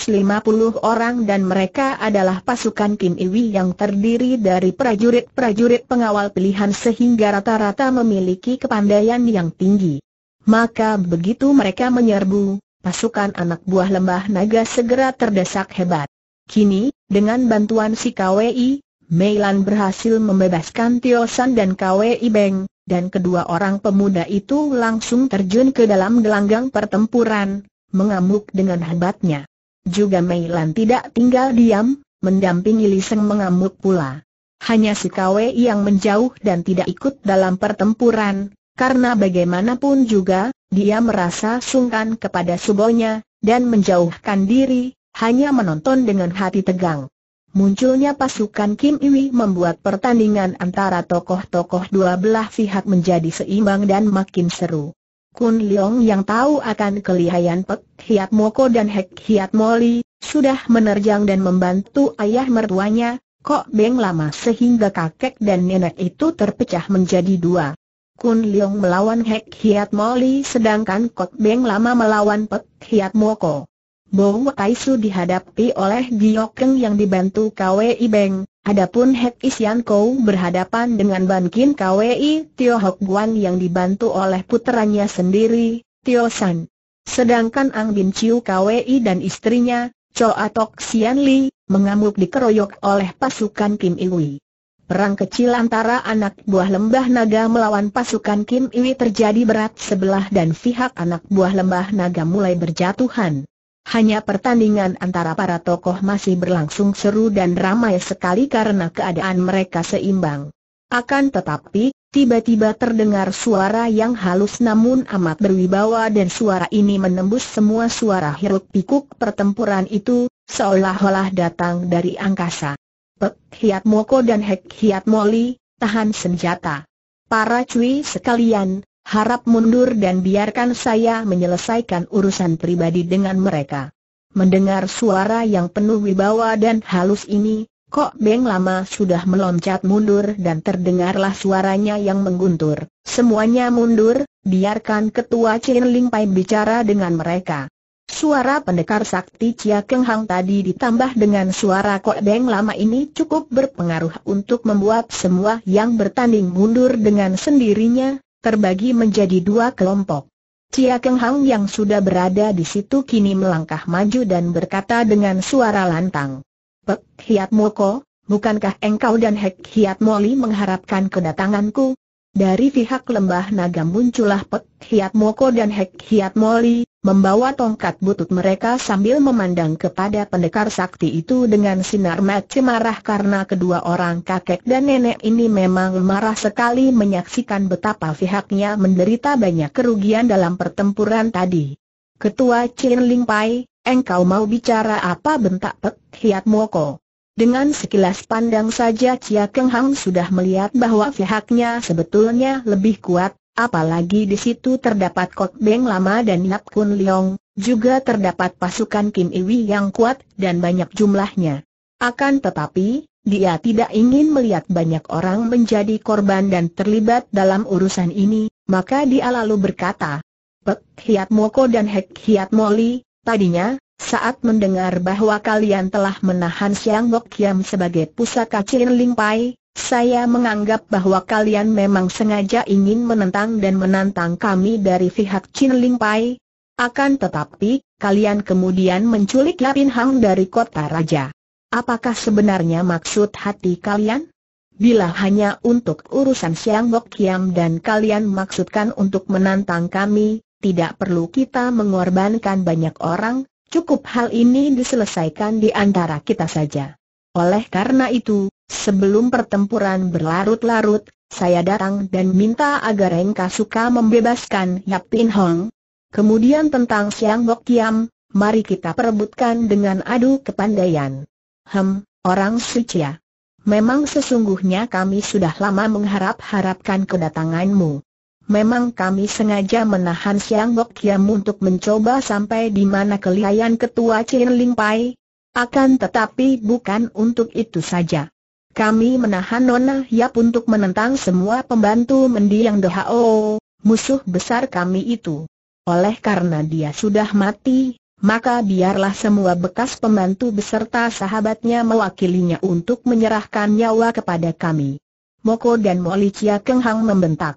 orang dan mereka adalah pasukan Kim Iwi yang terdiri dari prajurit-prajurit pengawal pilihan sehingga rata-rata memiliki kepandaian yang tinggi. Maka begitu mereka menyerbu, pasukan anak buah lembah naga segera terdesak hebat. Kini, dengan bantuan si KWI, Meilan berhasil membebaskan Tio San dan Kwe Beng, dan kedua orang pemuda itu langsung terjun ke dalam gelanggang pertempuran, mengamuk dengan hebatnya. Juga Meilan tidak tinggal diam, mendampingi Liseng mengamuk pula. Hanya si Kwe yang menjauh dan tidak ikut dalam pertempuran, karena bagaimanapun juga, dia merasa sungkan kepada subonya, dan menjauhkan diri, hanya menonton dengan hati tegang. Munculnya pasukan Kim Iwi membuat pertandingan antara tokoh-tokoh dua belah pihak menjadi seimbang dan makin seru. Kun Leong yang tahu akan kelihayan Pek Hiat Moko dan Hek Hiat Moli, sudah menerjang dan membantu ayah mertuanya, Kok Beng lama sehingga kakek dan nenek itu terpecah menjadi dua. Kun Leong melawan Hek Hiat Moli sedangkan Kok Beng lama melawan Pek Hiat Moko. Bo Taisu dihadapi oleh Giokeng yang dibantu KWI Beng, adapun Hek Isian Kou berhadapan dengan Bankin KWI Tio Hok Guan yang dibantu oleh puteranya sendiri, Tio San. Sedangkan Ang Bin Chiu KWI dan istrinya, Choa Tok Sian Li, mengamuk dikeroyok oleh pasukan Kim Iwi. Perang kecil antara anak buah lembah naga melawan pasukan Kim Iwi terjadi berat sebelah dan pihak anak buah lembah naga mulai berjatuhan. Hanya pertandingan antara para tokoh masih berlangsung seru dan ramai sekali karena keadaan mereka seimbang. Akan tetapi, tiba-tiba terdengar suara yang halus namun amat berwibawa dan suara ini menembus semua suara hiruk pikuk pertempuran itu, seolah-olah datang dari angkasa. Pek Hiat Moko dan Hek Hiat Moli, tahan senjata. Para cuy sekalian, harap mundur dan biarkan saya menyelesaikan urusan pribadi dengan mereka. Mendengar suara yang penuh wibawa dan halus ini, Kok Beng lama sudah meloncat mundur dan terdengarlah suaranya yang mengguntur. Semuanya mundur, biarkan ketua Chin Ling Pai bicara dengan mereka. Suara pendekar sakti Chia Keng Hang tadi ditambah dengan suara Kok Beng lama ini cukup berpengaruh untuk membuat semua yang bertanding mundur dengan sendirinya, terbagi menjadi dua kelompok. Cia Keng Hang yang sudah berada di situ kini melangkah maju dan berkata dengan suara lantang. Pek Hiat Moko, bukankah engkau dan Hek Hiat Moli mengharapkan kedatanganku? Dari pihak lembah naga muncullah Pek Hiat Moko dan Hek Hiat Moli, membawa tongkat butut mereka sambil memandang kepada pendekar sakti itu dengan sinar mata marah karena kedua orang kakek dan nenek ini memang marah sekali menyaksikan betapa pihaknya menderita banyak kerugian dalam pertempuran tadi. Ketua Chin Ling Pai, engkau mau bicara apa bentak Pek Hiat Moko? Dengan sekilas pandang saja Chia Keng Hang sudah melihat bahwa pihaknya sebetulnya lebih kuat, apalagi di situ terdapat Kok Beng Lama dan Nap Kun Leong, juga terdapat pasukan Kim Iwi yang kuat dan banyak jumlahnya. Akan tetapi, dia tidak ingin melihat banyak orang menjadi korban dan terlibat dalam urusan ini, maka dia lalu berkata, Pek Hiat Moko dan Hek Hiat Moli, tadinya, saat mendengar bahwa kalian telah menahan Siang Bok Kiam sebagai pusaka Chin Ling Pai, saya menganggap bahwa kalian memang sengaja ingin menentang dan menantang kami dari pihak Chin Ling Pai. Akan tetapi, kalian kemudian menculik Lapin Hang dari kota raja. Apakah sebenarnya maksud hati kalian? Bila hanya untuk urusan Siang Bok Kiam dan kalian maksudkan untuk menantang kami, tidak perlu kita mengorbankan banyak orang, Cukup hal ini diselesaikan di antara kita saja. Oleh karena itu, sebelum pertempuran berlarut-larut, saya datang dan minta agar Engka suka membebaskan Yap Pin Hong. Kemudian tentang Siang Bok Kiam, mari kita perebutkan dengan adu kepandaian. Hem, orang suci ya. Memang sesungguhnya kami sudah lama mengharap-harapkan kedatanganmu. Memang kami sengaja menahan Siang Bok Kiam untuk mencoba sampai di mana kelihayan ketua Chin Ling Pai. Akan tetapi bukan untuk itu saja. Kami menahan Nona Yap untuk menentang semua pembantu mendiang o, musuh besar kami itu. Oleh karena dia sudah mati, maka biarlah semua bekas pembantu beserta sahabatnya mewakilinya untuk menyerahkan nyawa kepada kami. Moko dan Moli Chia Keng membentak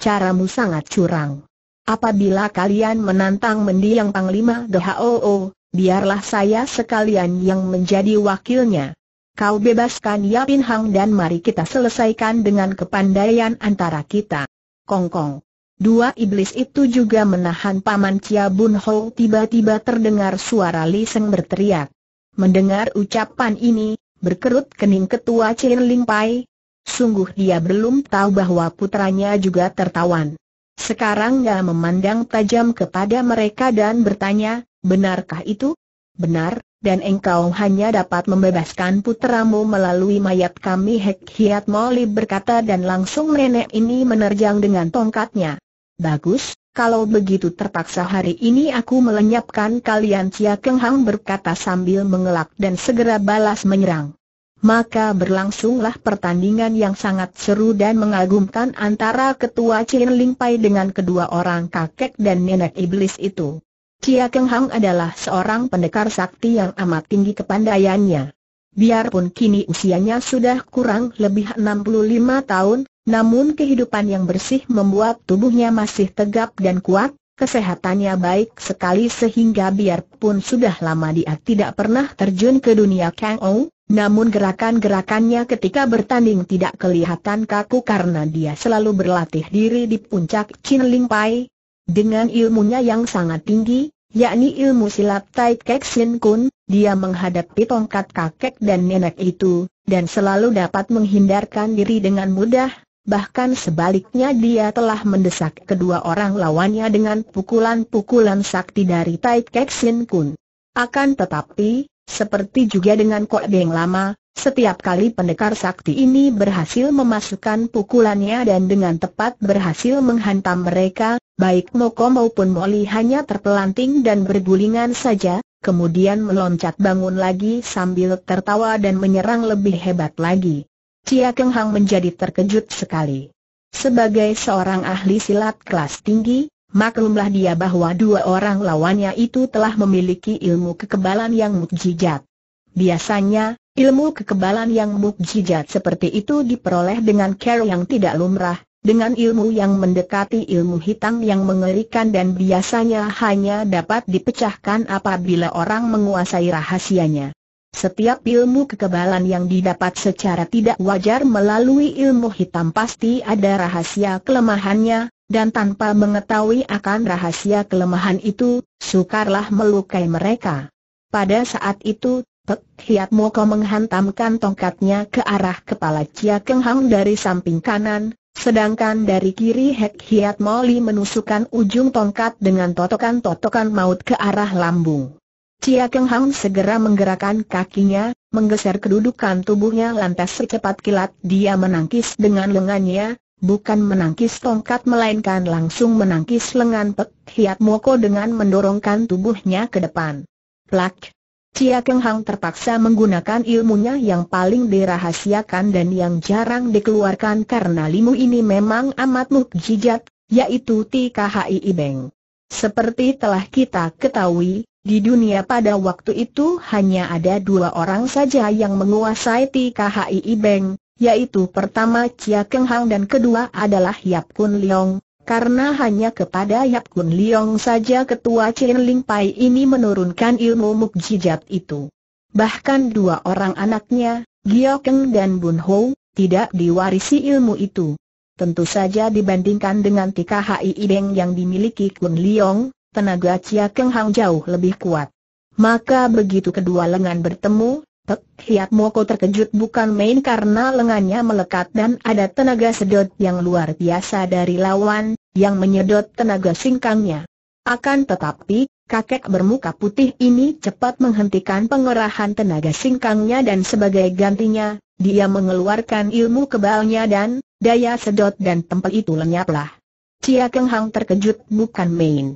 caramu sangat curang. Apabila kalian menantang mendiang Panglima DHOO, biarlah saya sekalian yang menjadi wakilnya. Kau bebaskan Yapin Hang dan mari kita selesaikan dengan kepandaian antara kita. Kongkong. Dua iblis itu juga menahan paman Chia Bun Ho tiba-tiba terdengar suara Li Seng berteriak. Mendengar ucapan ini, berkerut kening ketua Chin Ling Pai, Sungguh dia belum tahu bahwa putranya juga tertawan. Sekarang dia memandang tajam kepada mereka dan bertanya, benarkah itu? Benar, dan engkau hanya dapat membebaskan putramu melalui mayat kami Hek Hiat Moli berkata dan langsung nenek ini menerjang dengan tongkatnya. Bagus, kalau begitu terpaksa hari ini aku melenyapkan kalian Cia Keng Hang berkata sambil mengelak dan segera balas menyerang maka berlangsunglah pertandingan yang sangat seru dan mengagumkan antara ketua Chin Ling Pai dengan kedua orang kakek dan nenek iblis itu. Chia Keng Hang adalah seorang pendekar sakti yang amat tinggi kepandaiannya. Biarpun kini usianya sudah kurang lebih 65 tahun, namun kehidupan yang bersih membuat tubuhnya masih tegap dan kuat, kesehatannya baik sekali sehingga biarpun sudah lama dia tidak pernah terjun ke dunia Kang Ou, namun gerakan-gerakannya ketika bertanding tidak kelihatan kaku karena dia selalu berlatih diri di puncak Chin Ling Pai. Dengan ilmunya yang sangat tinggi, yakni ilmu silat Tai Kek Sin Kun, dia menghadapi tongkat kakek dan nenek itu, dan selalu dapat menghindarkan diri dengan mudah, bahkan sebaliknya dia telah mendesak kedua orang lawannya dengan pukulan-pukulan sakti dari Tai Kek Sin Kun. Akan tetapi, seperti juga dengan Kok Beng Lama, setiap kali pendekar sakti ini berhasil memasukkan pukulannya dan dengan tepat berhasil menghantam mereka, baik Moko maupun Moli hanya terpelanting dan bergulingan saja, kemudian meloncat bangun lagi sambil tertawa dan menyerang lebih hebat lagi. Cia Keng Hang menjadi terkejut sekali. Sebagai seorang ahli silat kelas tinggi, maklumlah dia bahwa dua orang lawannya itu telah memiliki ilmu kekebalan yang mukjizat. Biasanya, ilmu kekebalan yang mukjizat seperti itu diperoleh dengan care yang tidak lumrah, dengan ilmu yang mendekati ilmu hitam yang mengerikan dan biasanya hanya dapat dipecahkan apabila orang menguasai rahasianya. Setiap ilmu kekebalan yang didapat secara tidak wajar melalui ilmu hitam pasti ada rahasia kelemahannya, dan tanpa mengetahui akan rahasia kelemahan itu, sukarlah melukai mereka. Pada saat itu, Pek Hiat Moko menghantamkan tongkatnya ke arah kepala Chia Keng Hang dari samping kanan, sedangkan dari kiri Hek Hiat Moli menusukkan ujung tongkat dengan totokan-totokan maut ke arah lambung. Chia Keng Hang segera menggerakkan kakinya, menggeser kedudukan tubuhnya lantas secepat kilat dia menangkis dengan lengannya, Bukan menangkis tongkat melainkan langsung menangkis lengan Pek Hiat Moko dengan mendorongkan tubuhnya ke depan. Plak! Cia Keng Hang terpaksa menggunakan ilmunya yang paling dirahasiakan dan yang jarang dikeluarkan karena limu ini memang amat mukjizat, yaitu TKHI Ibeng. Seperti telah kita ketahui, di dunia pada waktu itu hanya ada dua orang saja yang menguasai TKHI Ibeng, yaitu pertama Chia Keng Hang dan kedua adalah Yap Kun Leong, karena hanya kepada Yap Kun Leong saja ketua Chin Ling Pai ini menurunkan ilmu mukjizat itu. Bahkan dua orang anaknya, Gio Keng dan Bun Ho, tidak diwarisi ilmu itu. Tentu saja dibandingkan dengan tika hai Ideng yang dimiliki Kun Leong, tenaga Chia Keng Hang jauh lebih kuat. Maka begitu kedua lengan bertemu, Pek Hiat Moko terkejut bukan main karena lengannya melekat dan ada tenaga sedot yang luar biasa dari lawan, yang menyedot tenaga singkangnya. Akan tetapi, kakek bermuka putih ini cepat menghentikan pengerahan tenaga singkangnya dan sebagai gantinya, dia mengeluarkan ilmu kebalnya dan, daya sedot dan tempel itu lenyaplah. Cia Keng Hang terkejut bukan main.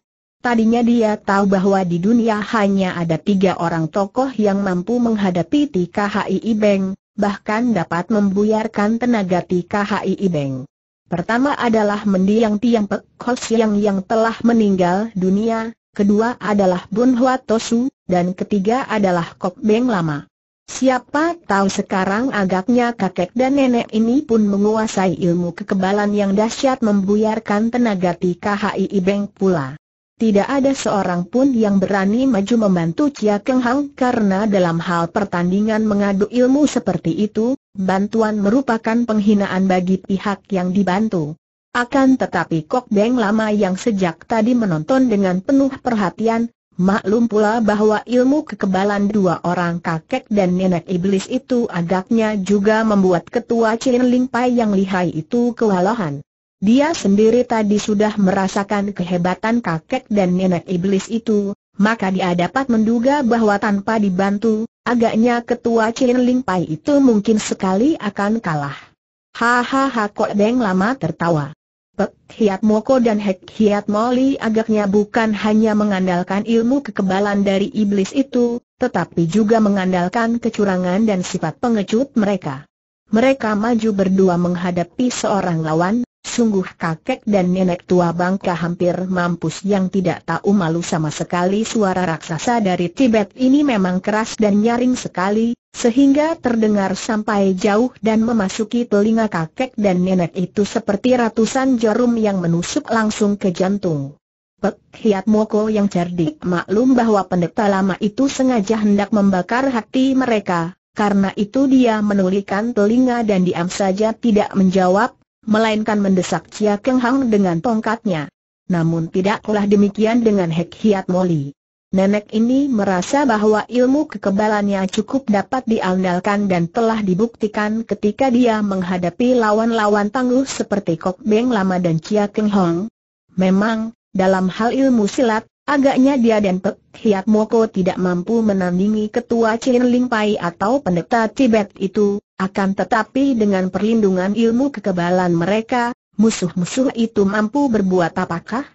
Tadinya dia tahu bahwa di dunia hanya ada tiga orang tokoh yang mampu menghadapi TKHI Ibeng, bahkan dapat membuyarkan tenaga TKHI Ibeng. Pertama adalah mendiang Tiang Pek yang telah meninggal dunia, kedua adalah Bun Hwa Tosu, dan ketiga adalah Kok Beng Lama. Siapa tahu sekarang agaknya kakek dan nenek ini pun menguasai ilmu kekebalan yang dahsyat membuyarkan tenaga TKHI Ibeng pula tidak ada seorang pun yang berani maju membantu Chia Keng Hang karena dalam hal pertandingan mengadu ilmu seperti itu, bantuan merupakan penghinaan bagi pihak yang dibantu. Akan tetapi Kok Beng Lama yang sejak tadi menonton dengan penuh perhatian, maklum pula bahwa ilmu kekebalan dua orang kakek dan nenek iblis itu agaknya juga membuat ketua Chin Ling Pai yang lihai itu kewalahan. Dia sendiri tadi sudah merasakan kehebatan kakek dan nenek iblis itu, maka dia dapat menduga bahwa tanpa dibantu, agaknya ketua Chin Ling Pai itu mungkin sekali akan kalah. Hahaha Kok Deng lama tertawa. Pek Hiat Moko dan Hek Hiat Moli agaknya bukan hanya mengandalkan ilmu kekebalan dari iblis itu, tetapi juga mengandalkan kecurangan dan sifat pengecut mereka. Mereka maju berdua menghadapi seorang lawan, Sungguh kakek dan nenek tua bangka hampir mampus yang tidak tahu malu sama sekali suara raksasa dari Tibet ini memang keras dan nyaring sekali, sehingga terdengar sampai jauh dan memasuki telinga kakek dan nenek itu seperti ratusan jarum yang menusuk langsung ke jantung. Pek Hiat Moko yang cerdik maklum bahwa pendeta lama itu sengaja hendak membakar hati mereka, karena itu dia menulikan telinga dan diam saja tidak menjawab, melainkan mendesak Chia Keng Hang dengan tongkatnya. Namun tidak tidaklah demikian dengan Hek Hiat Moli. Nenek ini merasa bahwa ilmu kekebalannya cukup dapat diandalkan dan telah dibuktikan ketika dia menghadapi lawan-lawan tangguh seperti Kok Beng Lama dan Chia Keng Hong. Memang, dalam hal ilmu silat, Agaknya dia dan Pek Hiat Moko tidak mampu menandingi ketua Chin Ling Pai atau pendeta Tibet itu, akan tetapi dengan perlindungan ilmu kekebalan mereka, musuh-musuh itu mampu berbuat apakah?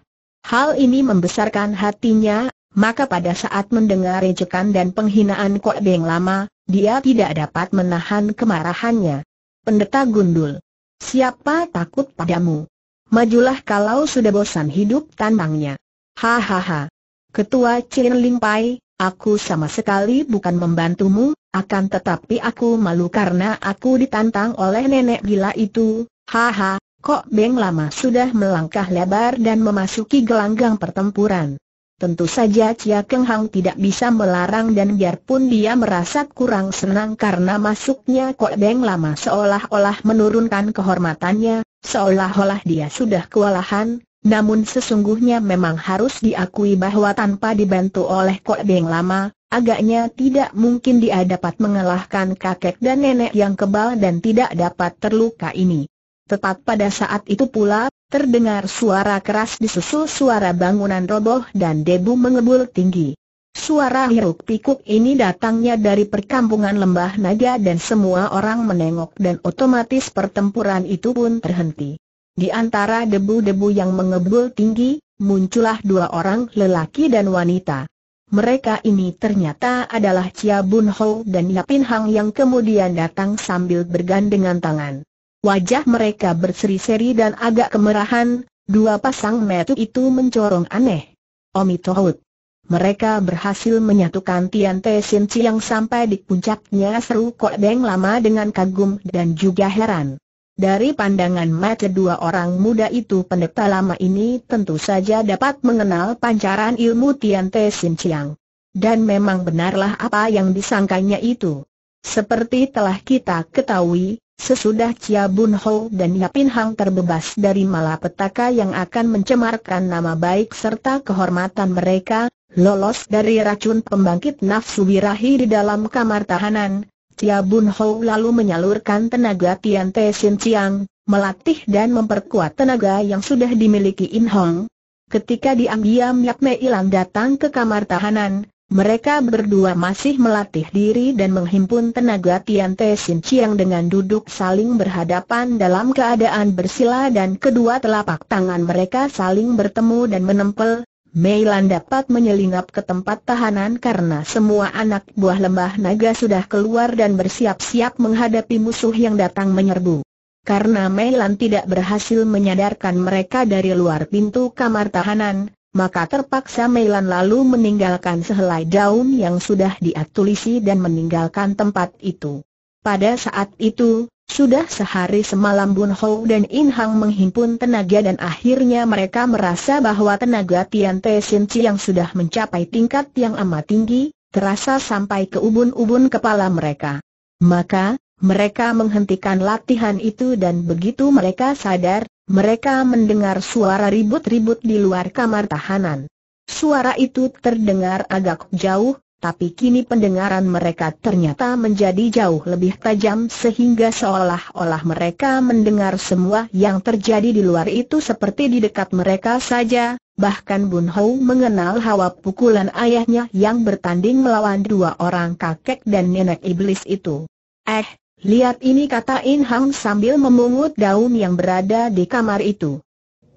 Hal ini membesarkan hatinya, maka pada saat mendengar rejekan dan penghinaan Kok Beng Lama, dia tidak dapat menahan kemarahannya. Pendeta Gundul. Siapa takut padamu? Majulah kalau sudah bosan hidup tanbangnya. Hahaha. Ketua Chin Ling Pai, aku sama sekali bukan membantumu, akan tetapi aku malu karena aku ditantang oleh nenek gila itu. Haha, Kok Beng lama sudah melangkah lebar dan memasuki gelanggang pertempuran. Tentu saja Chia Keng Hang tidak bisa melarang dan biarpun dia merasa kurang senang karena masuknya Kok Beng lama seolah-olah menurunkan kehormatannya, seolah-olah dia sudah kewalahan, namun sesungguhnya memang harus diakui bahwa tanpa dibantu oleh Kok Beng Lama, agaknya tidak mungkin dia dapat mengalahkan kakek dan nenek yang kebal dan tidak dapat terluka ini. Tepat pada saat itu pula, terdengar suara keras disusul suara bangunan roboh dan debu mengebul tinggi. Suara hiruk pikuk ini datangnya dari perkampungan lembah naga dan semua orang menengok dan otomatis pertempuran itu pun terhenti. Di antara debu-debu yang mengebul tinggi, muncullah dua orang lelaki dan wanita. Mereka ini ternyata adalah Chia Bun Ho dan Yapin Hang yang kemudian datang sambil bergandengan tangan. Wajah mereka berseri-seri dan agak kemerahan, dua pasang metu itu mencorong aneh. Tohut. Mereka berhasil menyatukan Tian Te Sin Chi yang sampai di puncaknya seru Kok Deng lama dengan kagum dan juga heran. Dari pandangan mata dua orang muda itu pendeta lama ini tentu saja dapat mengenal pancaran ilmu Tian Te Sin Chiang. Dan memang benarlah apa yang disangkanya itu. Seperti telah kita ketahui, sesudah Chia Bun Ho dan Yapin Hang terbebas dari malapetaka yang akan mencemarkan nama baik serta kehormatan mereka, lolos dari racun pembangkit nafsu birahi di dalam kamar tahanan, Tia Bun Hou lalu menyalurkan tenaga Tian Te Sin Chiang, melatih dan memperkuat tenaga yang sudah dimiliki In Hong. Ketika diam-diam Yap Mei Ilan datang ke kamar tahanan, mereka berdua masih melatih diri dan menghimpun tenaga Tian Te Sin Chiang dengan duduk saling berhadapan dalam keadaan bersila dan kedua telapak tangan mereka saling bertemu dan menempel, Mei dapat menyelinap ke tempat tahanan karena semua anak buah lembah naga sudah keluar dan bersiap-siap menghadapi musuh yang datang menyerbu. Karena Mei tidak berhasil menyadarkan mereka dari luar pintu kamar tahanan, maka terpaksa Meilan lalu meninggalkan sehelai daun yang sudah diatulisi dan meninggalkan tempat itu. Pada saat itu, sudah sehari semalam Bun Hou dan In Hang menghimpun tenaga dan akhirnya mereka merasa bahwa tenaga Tian Te Sin Chi yang sudah mencapai tingkat yang amat tinggi, terasa sampai ke ubun-ubun kepala mereka. Maka, mereka menghentikan latihan itu dan begitu mereka sadar, mereka mendengar suara ribut-ribut di luar kamar tahanan. Suara itu terdengar agak jauh, tapi kini pendengaran mereka ternyata menjadi jauh lebih tajam sehingga seolah-olah mereka mendengar semua yang terjadi di luar itu seperti di dekat mereka saja, bahkan Bun Hou mengenal hawa pukulan ayahnya yang bertanding melawan dua orang kakek dan nenek iblis itu. Eh, lihat ini kata In Hang sambil memungut daun yang berada di kamar itu.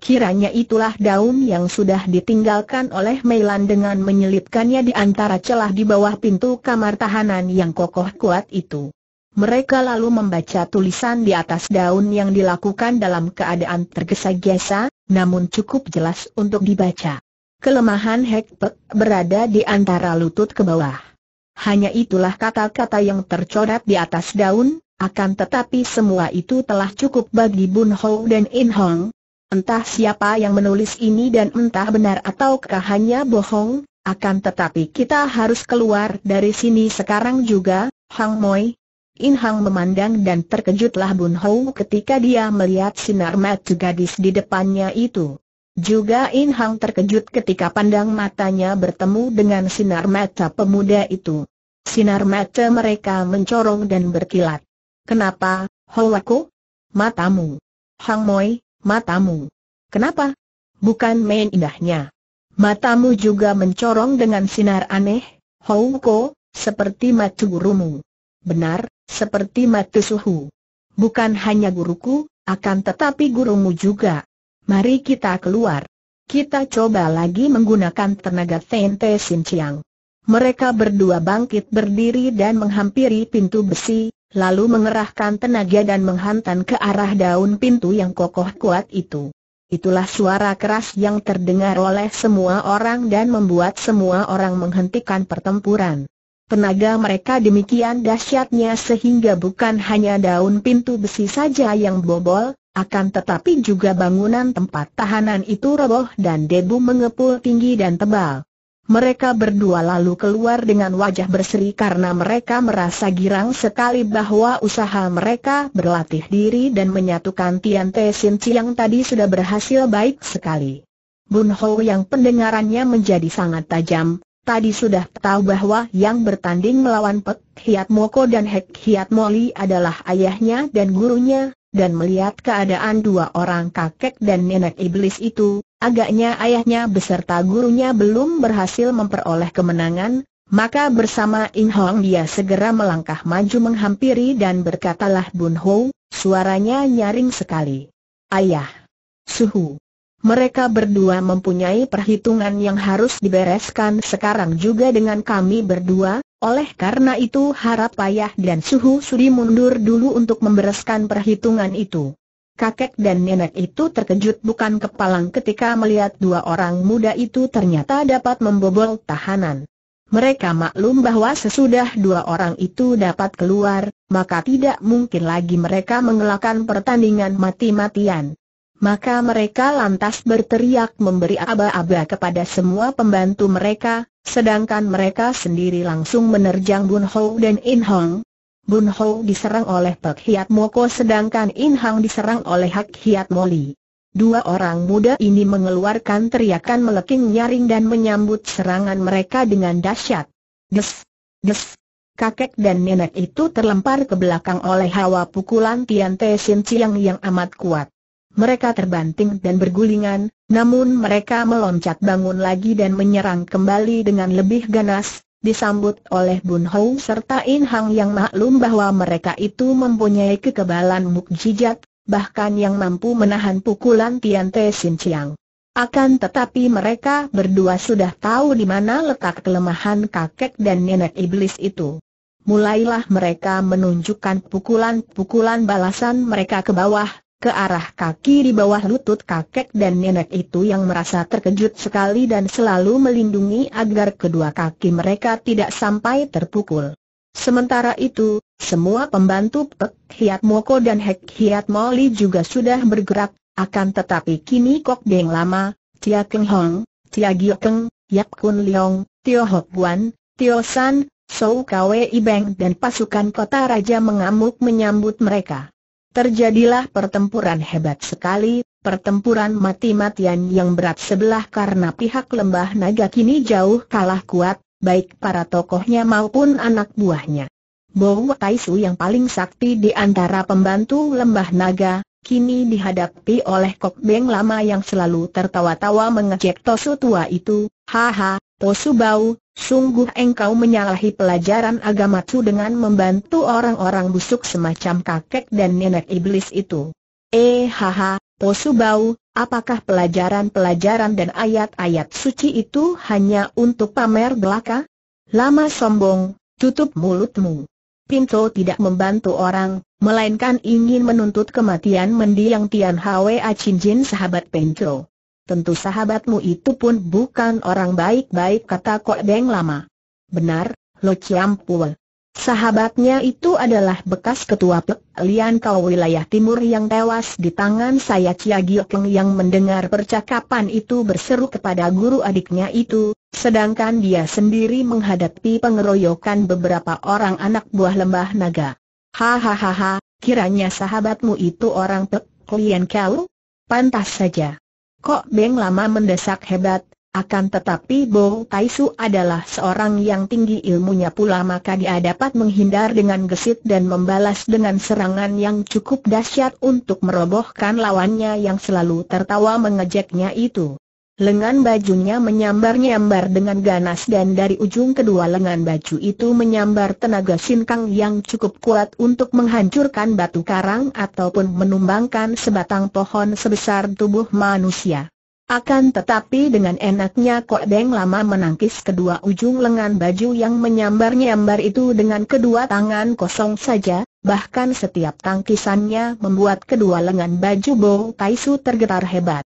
Kiranya itulah daun yang sudah ditinggalkan oleh Meilan dengan menyelipkannya di antara celah di bawah pintu kamar tahanan yang kokoh kuat itu. Mereka lalu membaca tulisan di atas daun yang dilakukan dalam keadaan tergesa-gesa, namun cukup jelas untuk dibaca. Kelemahan Hekpek berada di antara lutut ke bawah. Hanya itulah kata-kata yang tercoret di atas daun, akan tetapi semua itu telah cukup bagi Bun Hou dan In Hong, Entah siapa yang menulis ini dan entah benar ataukah hanya bohong, akan tetapi kita harus keluar dari sini sekarang juga, Hang Moi. In Hang memandang dan terkejutlah Bun Hou ketika dia melihat sinar mata gadis di depannya itu. Juga In Hang terkejut ketika pandang matanya bertemu dengan sinar mata pemuda itu. Sinar mata mereka mencorong dan berkilat. Kenapa, Hou aku? Matamu. Hang Moi, matamu. Kenapa? Bukan main indahnya. Matamu juga mencorong dengan sinar aneh, Houko, seperti mata gurumu. Benar, seperti mata suhu. Bukan hanya guruku, akan tetapi gurumu juga. Mari kita keluar. Kita coba lagi menggunakan tenaga Tente Sin Mereka berdua bangkit berdiri dan menghampiri pintu besi, lalu mengerahkan tenaga dan menghantam ke arah daun pintu yang kokoh kuat itu. Itulah suara keras yang terdengar oleh semua orang dan membuat semua orang menghentikan pertempuran. Tenaga mereka demikian dahsyatnya sehingga bukan hanya daun pintu besi saja yang bobol, akan tetapi juga bangunan tempat tahanan itu roboh dan debu mengepul tinggi dan tebal. Mereka berdua lalu keluar dengan wajah berseri karena mereka merasa girang sekali bahwa usaha mereka berlatih diri dan menyatukan Tian Te Sin yang tadi sudah berhasil baik sekali. Bun Ho yang pendengarannya menjadi sangat tajam, Tadi sudah tahu bahwa yang bertanding melawan Pek Hiat Moko dan Hek Hiat Moli adalah ayahnya dan gurunya, dan melihat keadaan dua orang kakek dan nenek iblis itu, agaknya ayahnya beserta gurunya belum berhasil memperoleh kemenangan, maka bersama In Hong dia segera melangkah maju menghampiri dan berkatalah Bun Ho, suaranya nyaring sekali. Ayah! Suhu! mereka berdua mempunyai perhitungan yang harus dibereskan sekarang juga dengan kami berdua, oleh karena itu harap ayah dan suhu suri mundur dulu untuk membereskan perhitungan itu. Kakek dan nenek itu terkejut bukan kepalang ketika melihat dua orang muda itu ternyata dapat membobol tahanan. Mereka maklum bahwa sesudah dua orang itu dapat keluar, maka tidak mungkin lagi mereka mengelakkan pertandingan mati-matian. Maka mereka lantas berteriak memberi aba-aba kepada semua pembantu mereka, sedangkan mereka sendiri langsung menerjang Bun Ho dan In Hong. Bun Ho diserang oleh Pek Hiat Moko sedangkan In Hong diserang oleh Hak Hiat Moli. Dua orang muda ini mengeluarkan teriakan meleking nyaring dan menyambut serangan mereka dengan dahsyat. Des, des. Kakek dan nenek itu terlempar ke belakang oleh hawa pukulan Tian Te Sin Chiang yang amat kuat mereka terbanting dan bergulingan, namun mereka meloncat bangun lagi dan menyerang kembali dengan lebih ganas, disambut oleh Bun Hou serta In Hang yang maklum bahwa mereka itu mempunyai kekebalan mukjizat, bahkan yang mampu menahan pukulan Tian Te Sin Chiang. Akan tetapi mereka berdua sudah tahu di mana letak kelemahan kakek dan nenek iblis itu. Mulailah mereka menunjukkan pukulan-pukulan balasan mereka ke bawah, ke arah kaki di bawah lutut kakek dan nenek itu yang merasa terkejut sekali dan selalu melindungi agar kedua kaki mereka tidak sampai terpukul. Sementara itu, semua pembantu Pek Hiat Moko dan Hek Hiat Moli juga sudah bergerak, akan tetapi kini Kok Deng Lama, Tia Keng Hong, Tia Gio Keng, Yap Kun Leong, Tio Hok Guan, Tio San, Sou Kwe Ibeng dan pasukan kota raja mengamuk menyambut mereka. Terjadilah pertempuran hebat sekali, pertempuran mati-matian yang berat sebelah karena pihak lembah naga kini jauh kalah kuat, baik para tokohnya maupun anak buahnya. Bowo Taisu yang paling sakti di antara pembantu lembah naga, kini dihadapi oleh Kok Beng lama yang selalu tertawa-tawa mengejek Tosu tua itu, haha, Tosu bau, Sungguh engkau menyalahi pelajaran agamaku dengan membantu orang-orang busuk semacam kakek dan nenek iblis itu. Eh haha, posu Bau, apakah pelajaran-pelajaran dan ayat-ayat suci itu hanya untuk pamer belaka? Lama sombong, tutup mulutmu. Pinto tidak membantu orang, melainkan ingin menuntut kematian mendiang Tian Hwa Chin Jin sahabat Pinto. Tentu sahabatmu itu pun bukan orang baik-baik kata Kok Deng Lama. Benar, Lo Chiam Pue. Sahabatnya itu adalah bekas ketua Pek Lian Kau wilayah timur yang tewas di tangan saya Chia Giokeng yang mendengar percakapan itu berseru kepada guru adiknya itu, sedangkan dia sendiri menghadapi pengeroyokan beberapa orang anak buah lembah naga. Hahaha, kiranya sahabatmu itu orang Pek Lian Kau? Pantas saja. Kok Beng lama mendesak hebat, akan tetapi Bo Taisu adalah seorang yang tinggi ilmunya pula maka dia dapat menghindar dengan gesit dan membalas dengan serangan yang cukup dahsyat untuk merobohkan lawannya yang selalu tertawa mengejeknya itu. Lengan bajunya menyambar-nyambar dengan ganas dan dari ujung kedua lengan baju itu menyambar tenaga sinkang yang cukup kuat untuk menghancurkan batu karang ataupun menumbangkan sebatang pohon sebesar tubuh manusia. Akan tetapi dengan enaknya Kok Deng lama menangkis kedua ujung lengan baju yang menyambar-nyambar itu dengan kedua tangan kosong saja, bahkan setiap tangkisannya membuat kedua lengan baju Bo Taisu tergetar hebat.